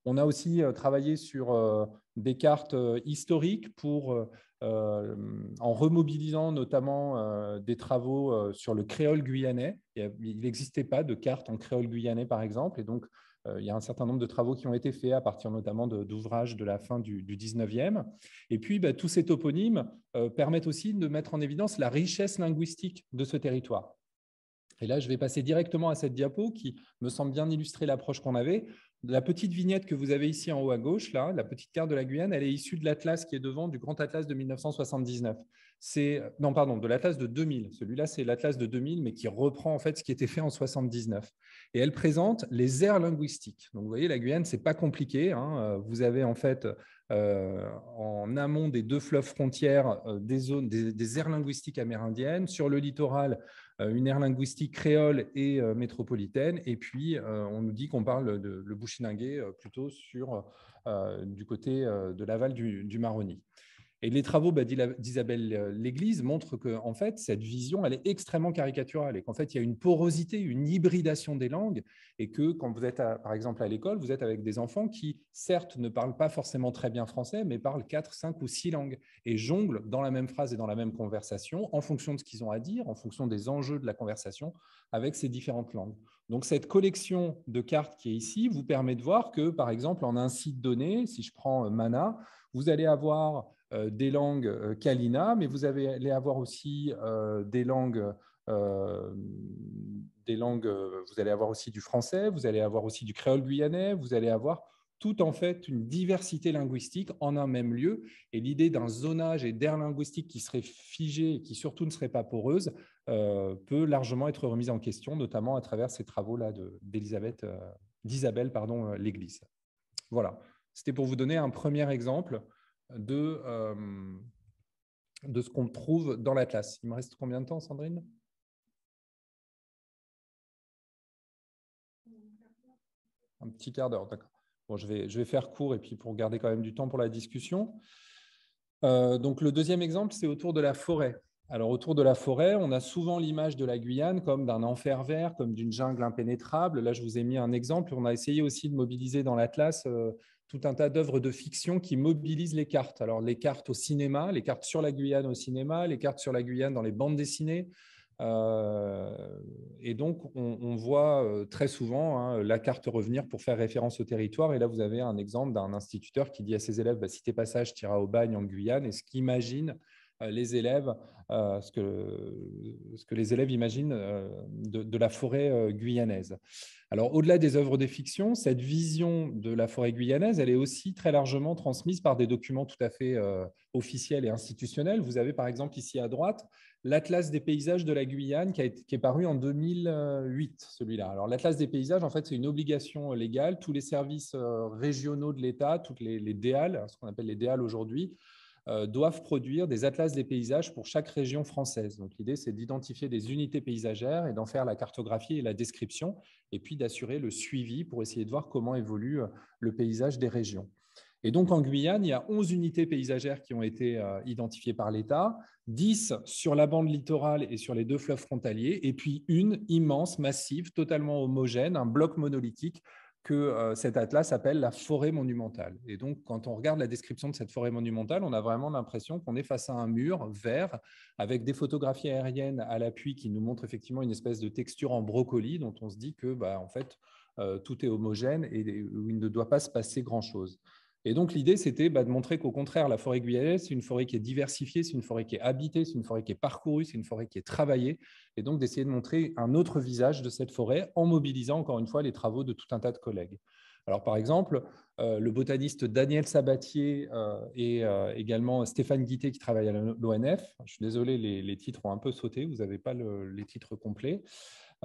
On a aussi euh, travaillé sur euh, des cartes euh, historiques pour, en remobilisant notamment des travaux sur le créole guyanais. Il n'existait pas de cartes en créole guyanais, par exemple, et donc il y a un certain nombre de travaux qui ont été faits à partir notamment d'ouvrages de, la fin du, du 19e. Et puis, bah, tous ces toponymes permettent aussi de mettre en évidence la richesse linguistique de ce territoire. Et là, je vais passer directement à cette diapo qui me semble bien illustrer l'approche qu'on avait. La petite vignette que vous avez ici en haut à gauche, là, la petite carte de la Guyane, elle est issue de l'atlas qui est devant, du grand atlas de 1979. C'est non, pardon, de l'atlas de 2000. Celui-là, c'est l'atlas de 2000, mais qui reprend en fait ce qui était fait en 79. Et elle présente les aires linguistiques. Donc, vous voyez, la Guyane, ce n'est pas compliqué. Hein. Vous avez en fait euh, en amont des deux fleuves frontières euh, des zones, des aires linguistiques amérindiennes. Sur le littoral, euh, une aire linguistique créole et euh, métropolitaine. Et puis, euh, on nous dit qu'on parle de le bouchilingué plutôt sur du côté de l'aval du Maroni. Et les travaux bah, d'Isabelle euh, L'Église montrent que, en fait, cette vision, elle est extrêmement caricaturale et qu'en fait, il y a une porosité, une hybridation des langues et que quand vous êtes, par exemple, à l'école, vous êtes avec des enfants qui, certes, ne parlent pas forcément très bien français, mais parlent quatre, cinq ou six langues et jonglent dans la même phrase et dans la même conversation en fonction de ce qu'ils ont à dire, en fonction des enjeux de la conversation avec ces différentes langues. Donc, cette collection de cartes qui est ici vous permet de voir que, par exemple, en un site donné, si je prends euh, Mana, vous allez avoir euh, des langues euh, Kalina, mais vous allez avoir aussi euh, des langues des langues, vous allez avoir aussi du français, vous allez avoir aussi du créole guyanais, vous allez avoir tout en fait une diversité linguistique en un même lieu. Et l'idée d'un zonage et d'air linguistique qui serait figé et qui surtout ne serait pas poreuse peut largement être remise en question, notamment à travers ces travaux-là d'Elisabeth, d'Isabelle, pardon, l'Église. Voilà, c'était pour vous donner un premier exemple de, euh, de ce qu'on trouve dans l'Atlas. Il me reste combien de temps, Sandrine Un petit quart d'heure, d'accord. Bon, je vais, je vais faire court et puis pour garder quand même du temps pour la discussion. Euh, donc le deuxième exemple, c'est autour de la forêt. Alors autour de la forêt, on a souvent l'image de la Guyane comme d'un enfer vert, comme d'une jungle impénétrable. Là, je vous ai mis un exemple. On a essayé aussi de mobiliser dans l'Atlas euh, tout un tas d'œuvres de fiction qui mobilisent les cartes. Alors les cartes au cinéma, les cartes sur la Guyane au cinéma, les cartes sur la Guyane dans les bandes dessinées. Euh, et donc on, voit euh, très souvent hein, la carte revenir pour faire référence au territoire. Et là vous avez un exemple d'un instituteur qui dit à ses élèves bah, si tes passages tira au bagne en Guyane, et ce imagine... Euh, les élèves, euh, ce que, les élèves imaginent euh, de, la forêt guyanaise. Alors, au-delà des œuvres des fictions, cette vision de la forêt guyanaise, elle est aussi très largement transmise par des documents tout à fait officiels et institutionnels. Vous avez par exemple ici à droite l'Atlas des paysages de la Guyane qui, est paru en 2008, celui-là. Alors, l'Atlas des paysages, en fait, c'est une obligation légale. Tous les services régionaux de l'État, toutes les, les ce qu'on appelle les DAL aujourd'hui, euh, doivent produire des atlas des paysages pour chaque région française. Donc l'idée, c'est d'identifier des unités paysagères et d'en faire la cartographie et la description, et puis d'assurer le suivi pour essayer de voir comment évolue euh, le paysage des régions. Et donc en Guyane, il y a 11 unités paysagères qui ont été euh, identifiées par l'État, 10 sur la bande littorale et sur les deux fleuves frontaliers, et puis une immense, massive, totalement homogène, un bloc monolithique que cet atlas s'appelle la forêt monumentale. Et donc, quand on regarde la description de cette forêt monumentale, on a vraiment l'impression qu'on est face à un mur vert avec des photographies aériennes à l'appui qui nous montrent effectivement une espèce de texture en brocoli dont on se dit que, bah, en fait, tout est homogène et, où il ne doit pas se passer grand-chose. Et donc, l'idée, c'était bah, de montrer qu'au contraire, la forêt guyanaise, c'est une forêt qui est diversifiée, c'est une forêt qui est habitée, c'est une forêt qui est parcourue, c'est une forêt qui est travaillée. Et donc, d'essayer de montrer un autre visage de cette forêt en mobilisant, encore une fois, les travaux de tout un tas de collègues. Alors, par exemple, euh, le botaniste Daniel Sabatier euh, et euh, également Stéphane Guité qui travaille à l'ONF. Je suis désolé, les, titres ont un peu sauté, vous n'avez pas les titres complets.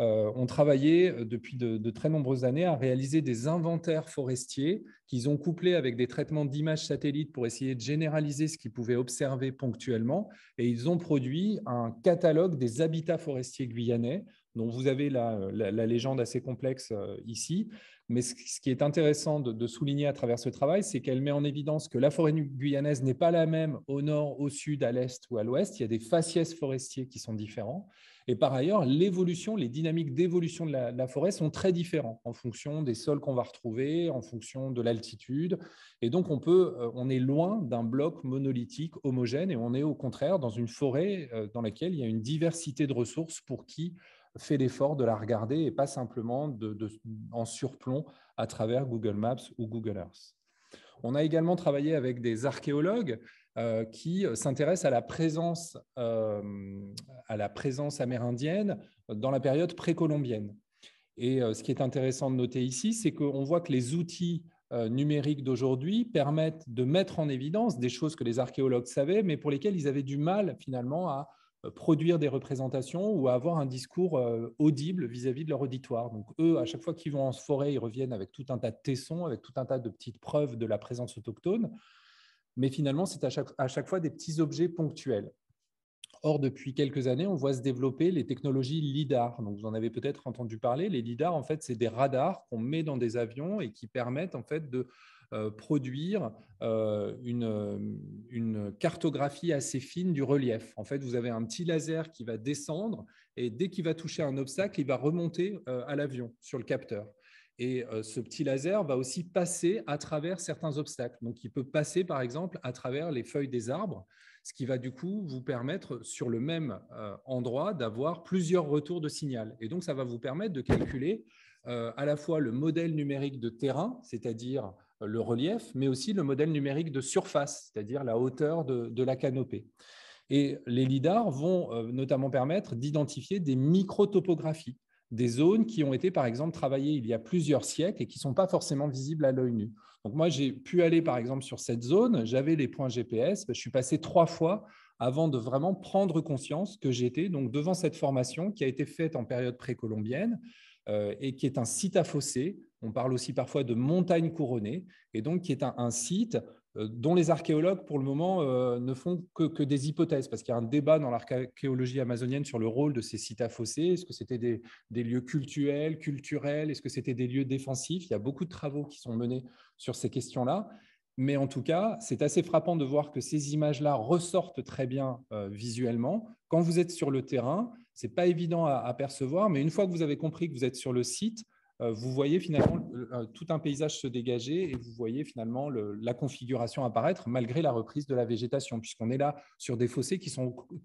Euh, ont travaillé euh, depuis de, très nombreuses années à réaliser des inventaires forestiers qu'ils ont couplés avec des traitements d'images satellites pour essayer de généraliser ce qu'ils pouvaient observer ponctuellement. Et ils ont produit un catalogue des habitats forestiers guyanais dont vous avez la, légende assez complexe euh, ici. Mais ce, qui est intéressant de, souligner à travers ce travail, c'est qu'elle met en évidence que la forêt guyanaise n'est pas la même au nord, au sud, à l'est ou à l'ouest. Il y a des faciès forestiers qui sont différents. Et par ailleurs, l'évolution, les dynamiques d'évolution de, la, forêt sont très différentes en fonction des sols qu'on va retrouver, en fonction de l'altitude. Et donc, on, peut, euh, on est loin d'un bloc monolithique homogène et on est au contraire dans une forêt euh, dans laquelle il y a une diversité de ressources pour qui fait l'effort de la regarder et pas simplement de, en surplomb à travers Google Maps ou Google Earth. On a également travaillé avec des archéologues euh, qui euh, s'intéresse à la présence, euh, à la présence amérindienne dans la période précolombienne. Et ce qui est intéressant de noter ici, c'est qu'on voit que les outils numériques d'aujourd'hui permettent de mettre en évidence des choses que les archéologues savaient, mais pour lesquelles ils avaient du mal finalement à produire des représentations ou à avoir un discours audible vis-à-vis -vis de leur auditoire. Donc eux, à chaque fois qu'ils vont en forêt, ils reviennent avec tout un tas de tessons, avec tout un tas de petites preuves de la présence autochtone mais finalement, c'est à chaque, fois des petits objets ponctuels. Or, depuis quelques années, on voit se développer les technologies LIDAR. Donc, vous en avez peut-être entendu parler. Les LIDAR, en fait, c'est des radars qu'on met dans des avions et qui permettent, en fait, de euh, produire euh, euh, une, cartographie assez fine du relief. En fait, vous avez un petit laser qui va descendre et dès qu'il va toucher un obstacle, il va remonter à l'avion sur le capteur. Et euh, ce petit laser va aussi passer à travers certains obstacles. Donc, il peut passer, par exemple, à travers les feuilles des arbres, ce qui va du coup vous permettre, sur le même euh, endroit, d'avoir plusieurs retours de signal. Et donc, ça va vous permettre de calculer euh, à la fois le modèle numérique de terrain, c'est-à-dire le relief, mais aussi le modèle numérique de surface, c'est-à-dire la hauteur de, de la canopée. Et les lidars vont notamment permettre d'identifier des micro microtopographies des zones qui ont été, par exemple, travaillées il y a plusieurs siècles et qui ne sont pas forcément visibles à l'œil nu. Donc moi, j'ai pu aller, par exemple, sur cette zone, j'avais les points GPS, ben, je suis passé trois fois avant de vraiment prendre conscience que j'étais donc devant cette formation qui a été faite en période précolombienne euh, et qui est un site à fossé. On parle aussi parfois de montagne couronnée et donc qui est un site euh, dont les archéologues, pour le moment, euh, ne font que, des hypothèses, parce qu'il y a un débat dans l'archéologie amazonienne sur le rôle de ces sites à fossés. Est-ce que c'était des, lieux cultuels, culturels Est-ce que c'était des lieux défensifs Il y a beaucoup de travaux qui sont menés sur ces questions-là. Mais en tout cas, c'est assez frappant de voir que ces images-là ressortent très bien euh, visuellement. Quand vous êtes sur le terrain, ce n'est pas évident à, apercevoir, mais une fois que vous avez compris que vous êtes sur le site, euh, vous voyez finalement euh, euh, tout un paysage se dégager et vous voyez finalement la configuration apparaître malgré la reprise de la végétation, puisqu'on est là sur des fossés qui,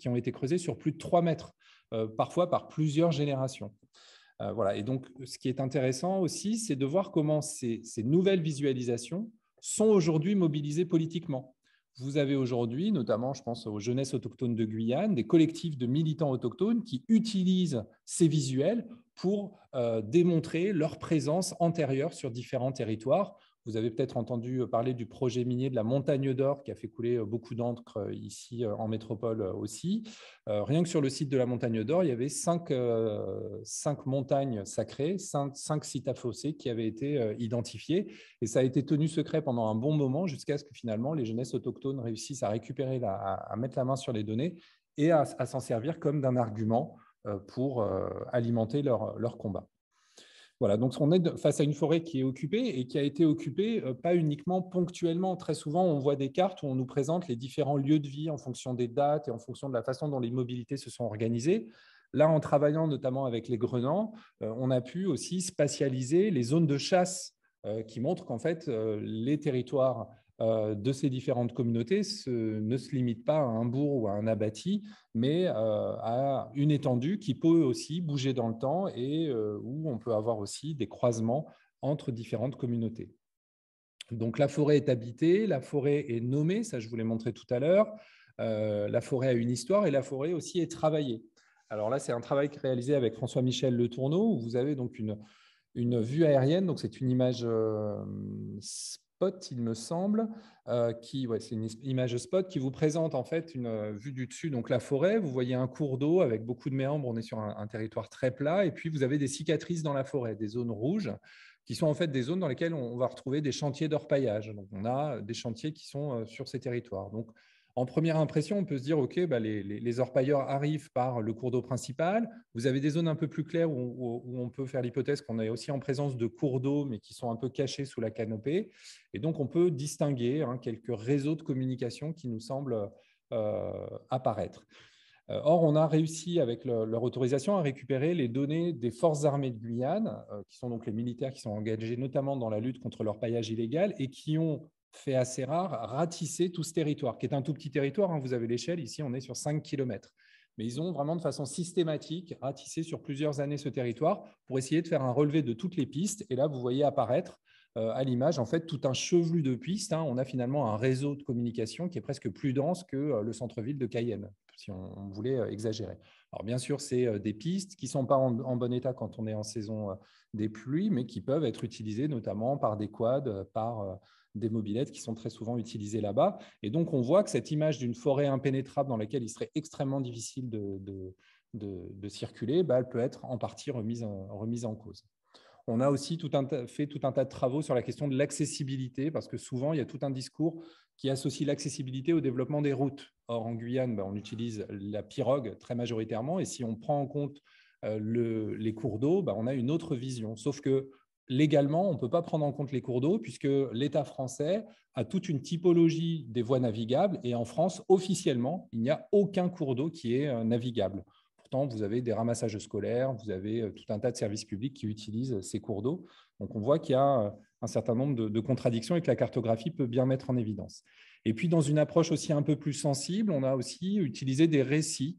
ont été creusés sur plus de 3 mètres, parfois par plusieurs générations. voilà. Et donc, ce qui est intéressant aussi, c'est de voir comment ces, ces nouvelles visualisations sont aujourd'hui mobilisées politiquement. Vous avez aujourd'hui, notamment, je pense aux jeunesses autochtones de Guyane, des collectifs de militants autochtones qui utilisent ces visuels pour euh, démontrer leur présence antérieure sur différents territoires. Vous avez peut-être entendu euh, parler du projet minier de la Montagne d'Or qui a fait couler euh, beaucoup d'encre ici en métropole aussi. rien que sur le site de la Montagne d'Or, il y avait cinq, montagnes sacrées, cinq, sites à fossés qui avaient été identifiés. Et ça a été tenu secret pendant un bon moment jusqu'à ce que finalement les jeunesses autochtones réussissent à récupérer, à, mettre la main sur les données et à s'en servir comme d'un argument euh, pour euh, alimenter leur, leur combat. Voilà, donc on est face à une forêt qui est occupée et qui a été occupée euh, pas uniquement ponctuellement. Très souvent, on voit des cartes où on nous présente les différents lieux de vie en fonction des dates et en fonction de la façon dont les mobilités se sont organisées. Là, en travaillant notamment avec les grenants, on a pu aussi spatialiser les zones de chasse qui montrent qu'en fait, les territoires euh, de ces différentes communautés ne se limite pas à un bourg ou à un abattis, mais euh, à une étendue qui peut aussi bouger dans le temps et euh, où on peut avoir aussi des croisements entre différentes communautés. Donc la forêt est habitée, la forêt est nommée, ça je vous l'ai montré tout à l'heure, la forêt a une histoire et la forêt aussi est travaillée. Alors là, c'est un travail réalisé avec François-Michel Le Tourneau, où vous avez donc une, une vue aérienne, donc c'est une image il me semble, euh, qui, ouais, c'est une image Spot qui vous présente en fait une euh, vue du dessus, donc la forêt. Vous voyez un cours d'eau avec beaucoup de méandres. On est sur un, territoire très plat, et puis vous avez des cicatrices dans la forêt, des zones rouges qui sont en fait des zones dans lesquelles on va retrouver des chantiers d'orpaillage. Donc on a euh, des chantiers qui sont sur ces territoires. Donc en première impression, on peut se dire, OK, bah, les, orpailleurs arrivent par le cours d'eau principal. Vous avez des zones un peu plus claires où, on peut faire l'hypothèse qu'on est aussi en présence de cours d'eau, mais qui sont un peu cachés sous la canopée. Et donc, on peut distinguer hein, quelques réseaux de communication qui nous semblent euh, apparaître. Euh, or, on a réussi, avec leur autorisation, à récupérer les données des forces armées de Guyane, euh, qui sont donc les militaires qui sont engagés notamment dans la lutte contre leur paillage illégal et qui ont fait assez rare, ratisser tout ce territoire, qui est un tout petit territoire. Hein. vous avez l'échelle, ici on est sur 5 km. Mais ils ont vraiment de façon systématique ratissé sur plusieurs années ce territoire pour essayer de faire un relevé de toutes les pistes. Et là, vous voyez apparaître euh, à l'image en fait tout un chevelu de pistes. Hein. On a finalement un réseau de communication qui est presque plus dense que euh, le centre-ville de Cayenne, si on, voulait euh, exagérer. Alors bien sûr, c'est des pistes qui ne sont pas en, bon état quand on est en saison des pluies, mais qui peuvent être utilisées notamment par des quads, par des mobilettes qui sont très souvent utilisées là-bas. Et donc, on voit que cette image d'une forêt impénétrable dans laquelle il serait extrêmement difficile de, de, de, circuler, bah, elle peut être en partie remise en, remise en cause. On a aussi tout un, fait tout un tas de travaux sur la question de l'accessibilité, parce que souvent, il y a tout un discours qui associe l'accessibilité au développement des routes. Or, en Guyane, bah, on utilise la pirogue très majoritairement, et si on prend en compte euh, le, les cours d'eau, bah, on a une autre vision. Sauf que légalement, on ne peut pas prendre en compte les cours d'eau puisque l'État français a toute une typologie des voies navigables et en France, officiellement, il n'y a aucun cours d'eau qui est euh, navigable. Pourtant, vous avez des ramassages scolaires, vous avez euh, tout un tas de services publics qui utilisent euh, ces cours d'eau. Donc, on voit qu'il y a un certain nombre de, contradictions et que la cartographie peut bien mettre en évidence. Et puis, dans une approche aussi un peu plus sensible, on a aussi utilisé des récits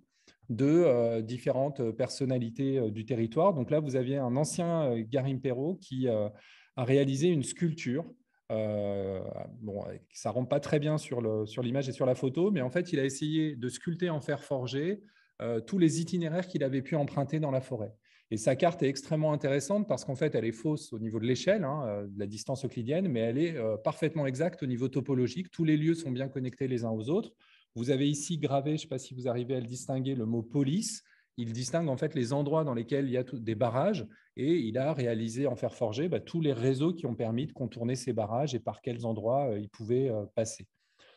de euh, différentes euh, personnalités euh, du territoire. Donc là, vous aviez un ancien Garim Perrault qui a réalisé une sculpture euh, bon, ça rentre pas très bien sur l'image sur et sur la photo, mais en fait, il a essayé de sculpter en fer forgé tous les itinéraires qu'il avait pu emprunter dans la forêt. Et sa carte est extrêmement intéressante parce qu'en fait, elle est fausse au niveau de l'échelle, hein, de la distance euclidienne, mais elle est parfaitement exacte au niveau topologique. Tous les lieux sont bien connectés les uns aux autres. Vous avez ici gravé, je ne sais pas si vous arrivez à le distinguer, le mot police. Il distingue en fait les endroits dans lesquels il y a des barrages et il a réalisé en fer forgé bah, tous les réseaux qui ont permis de contourner ces barrages et par quels endroits euh, ils pouvaient euh, passer.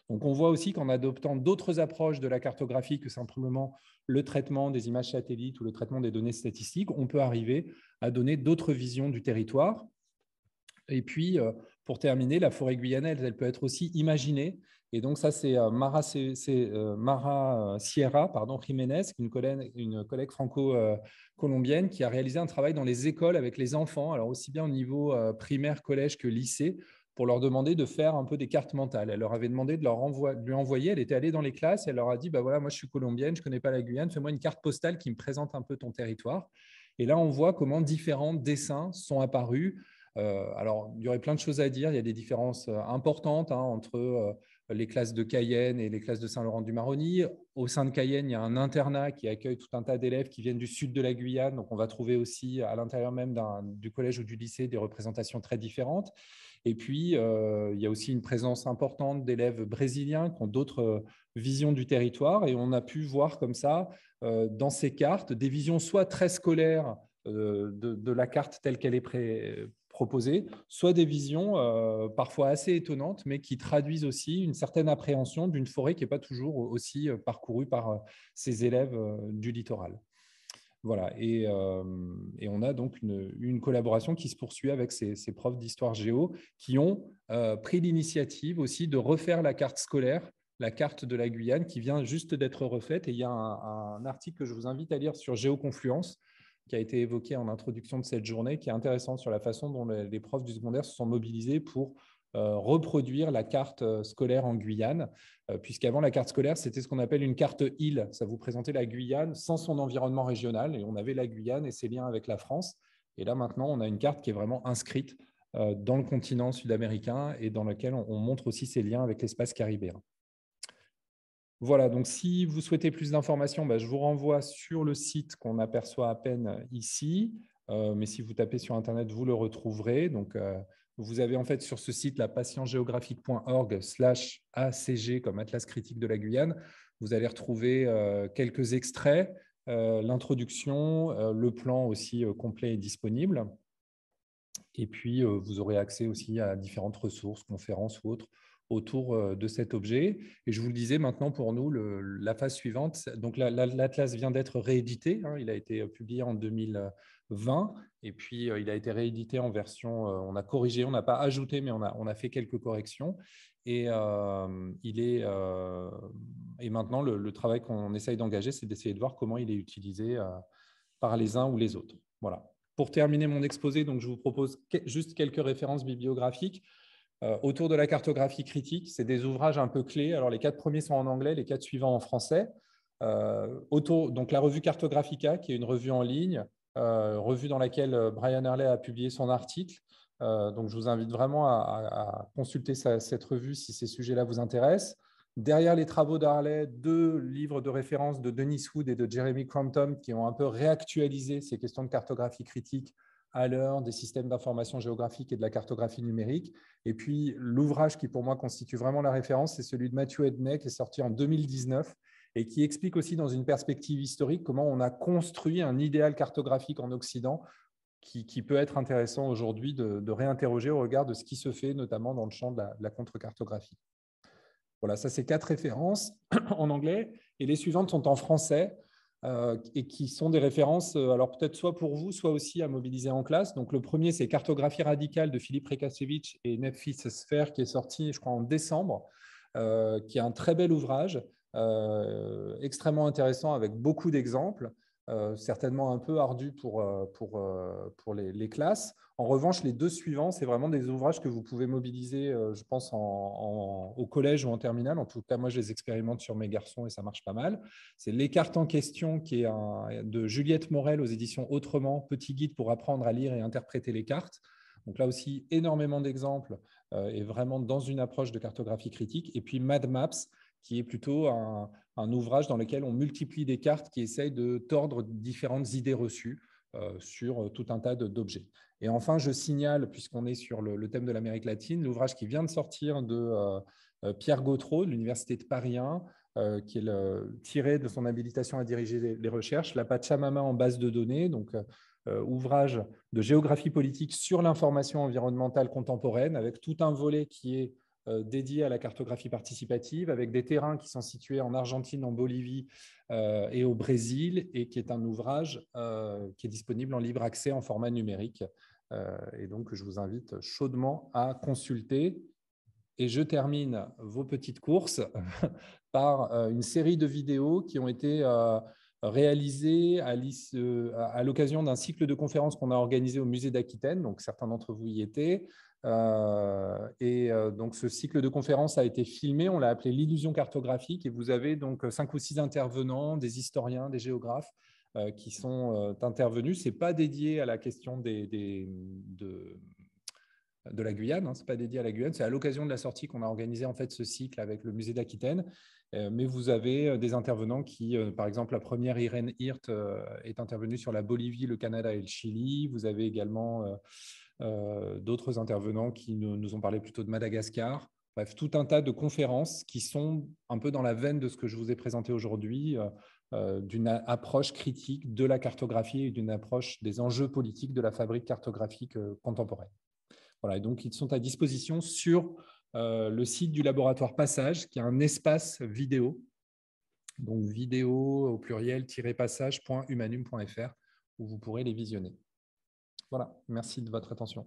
Donc on voit aussi qu'en adoptant d'autres approches de la cartographie que simplement le traitement des images satellites ou le traitement des données statistiques, on peut arriver à donner d'autres visions du territoire. Et puis, euh, pour terminer, la forêt guyanaise, elle peut être aussi imaginée et donc ça, c'est euh, Mara, euh, euh, Sierra pardon, Jiménez, une collègue, une collègue franco-colombienne, qui a réalisé un travail dans les écoles avec les enfants, alors aussi bien au niveau primaire, collège que lycée, pour leur demander de faire un peu des cartes mentales. Elle leur avait demandé de, leur lui envoyer, elle était allée dans les classes, elle leur a dit, bah voilà, moi je suis colombienne, je ne connais pas la Guyane, fais-moi une carte postale qui me présente un peu ton territoire. Et là, on voit comment différents dessins sont apparus. alors, il y aurait plein de choses à dire, il y a des différences importantes hein, entre les classes de Cayenne et les classes de Saint-Laurent-du-Maroni. Au sein de Cayenne, il y a un internat qui accueille tout un tas d'élèves qui viennent du sud de la Guyane. Donc, on va trouver aussi à l'intérieur même du collège ou du lycée des représentations très différentes. Et puis, euh, il y a aussi une présence importante d'élèves brésiliens qui ont d'autres euh, visions du territoire. Et on a pu voir comme ça, euh, dans ces cartes, des visions soit très scolaires, de, de, la carte telle qu'elle est pré, proposer, soit des visions euh, parfois assez étonnantes, mais qui traduisent aussi une certaine appréhension d'une forêt qui n'est pas toujours aussi euh, parcourue par ces euh, élèves du littoral. Voilà, et, on a donc une, collaboration qui se poursuit avec ces, profs d'histoire géo qui ont pris l'initiative aussi de refaire la carte scolaire, la carte de la Guyane qui vient juste d'être refaite. Et il y a un, article que je vous invite à lire sur Géoconfluence qui a été évoqué en introduction de cette journée, qui est intéressante sur la façon dont les, profs du secondaire se sont mobilisés pour euh, reproduire la carte euh, scolaire en Guyane, euh, puisqu'avant la carte scolaire, c'était ce qu'on appelle une carte île. Ça vous présentait la Guyane sans son environnement régional, et on avait la Guyane et ses liens avec la France. Et là maintenant, on a une carte qui est vraiment inscrite dans le continent sud-américain et dans laquelle on montre aussi ses liens avec l'espace caribéen. Voilà, donc si vous souhaitez plus d'informations, bah, je vous renvoie sur le site qu'on aperçoit à peine euh, ici. Euh, mais si vous tapez sur Internet, vous le retrouverez. Donc, euh, vous avez en fait sur ce site la patientgeographique.org slash ACG comme Atlas critique de la Guyane. Vous allez retrouver quelques extraits, l'introduction, le plan aussi complet et disponible. Et puis, vous aurez accès aussi à différentes ressources, conférences ou autres autour euh, de cet objet. Et je vous le disais, maintenant pour nous, la phase suivante, donc l'Atlas vient d'être réédité, hein. il a été euh, publié en 2020, et puis euh, il a été réédité en version, on a corrigé, on n'a pas ajouté, mais on a, fait quelques corrections. Et il est et maintenant le, travail qu'on essaye d'engager, c'est d'essayer de voir comment il est utilisé par les uns ou les autres. Voilà. Pour terminer mon exposé, donc je vous propose juste quelques références bibliographiques. Euh, autour de la cartographie critique. C'est des ouvrages un peu clés. Alors, les quatre premiers sont en anglais, les quatre suivants en français. Euh, donc, la revue Cartographica, qui est une revue en ligne, euh, revue dans laquelle Brian harley a publié son article. donc, je vous invite vraiment à, consulter cette revue si ces sujets-là vous intéressent. Derrière les travaux d'Harley, deux livres de référence de Denis Wood et de Jeremy Crompton qui ont un peu réactualisé ces questions de cartographie critique à l'heure des systèmes d'information géographique et de la cartographie numérique. Et puis, l'ouvrage qui, pour moi, constitue vraiment la référence, c'est celui de Mathieu Edney, qui est sorti en 2019 et qui explique aussi dans une perspective historique comment on a construit un idéal cartographique en Occident qui, peut être intéressant aujourd'hui de, réinterroger au regard de ce qui se fait, notamment dans le champ de la, la contre-cartographie. Voilà, ça c'est quatre références en anglais, et les suivantes sont en français. Euh, et qui sont des références, euh, alors peut-être soit pour vous, soit aussi à mobiliser en classe. Donc le premier, c'est Cartographie radicale de Philippe Rekasevich et Nefis Sphere qui est sorti, je crois, en décembre, euh, qui est un très bel ouvrage, extrêmement intéressant avec beaucoup d'exemples. Euh, certainement un peu ardu pour, euh, pour, euh, pour les, classes. En revanche, les deux suivants, c'est vraiment des ouvrages que vous pouvez mobiliser, je pense, au collège ou en terminale. En tout cas, moi, je les expérimente sur mes garçons et ça marche pas mal. C'est Les cartes en question, qui est de Juliette Morel aux éditions Autrement, petit guide pour apprendre à lire et interpréter les cartes. Donc là aussi, énormément d'exemples et vraiment dans une approche de cartographie critique. Et puis Mad Maps, qui est plutôt un, un ouvrage dans lequel on multiplie des cartes qui essayent de tordre différentes idées reçues euh, sur euh, tout un tas d'objets. Et enfin, je signale, puisqu'on est sur le, thème de l'Amérique latine, l'ouvrage qui vient de sortir de euh, Pierre Gautreau de l'Université de Paris 1, qui est tiré de son habilitation à diriger les, recherches, La Pachamama en base de données, donc ouvrage de géographie politique sur l'information environnementale contemporaine, avec tout un volet qui est euh, dédié à la cartographie participative, avec des terrains qui sont situés en Argentine, en Bolivie euh, et au Brésil, et qui est un ouvrage euh, qui est disponible en libre accès en format numérique. et donc, je vous invite chaudement à consulter. Et je termine vos petites courses par une série de vidéos qui ont été réalisées à l'occasion d'un cycle de conférences qu'on a organisé au musée d'Aquitaine. Donc, certains d'entre vous y étaient. Euh, et euh, donc, ce cycle de conférences a été filmé. On l'a appelé l'illusion cartographique. Et vous avez donc euh, cinq ou six intervenants, des historiens, des géographes qui sont intervenus. C'est pas dédié à la question des, de, la Guyane. ce hein. C'est pas dédié à la Guyane. C'est à l'occasion de la sortie qu'on a organisé en fait ce cycle avec le musée d'Aquitaine. mais vous avez des intervenants qui, par exemple, la première Irène Hirt est intervenue sur la Bolivie, le Canada et le Chili. Vous avez également euh, d'autres intervenants qui nous, ont parlé plutôt de Madagascar. Bref, tout un tas de conférences qui sont un peu dans la veine de ce que je vous ai présenté aujourd'hui, euh, euh, d'une approche critique de la cartographie et d'une approche des enjeux politiques de la fabrique cartographique contemporaine. Voilà, et donc ils sont à disposition sur le site du laboratoire Passage, qui est un espace vidéo, donc vidéo au pluriel-passage.humanum.fr, où vous pourrez les visionner. Voilà, merci de votre attention.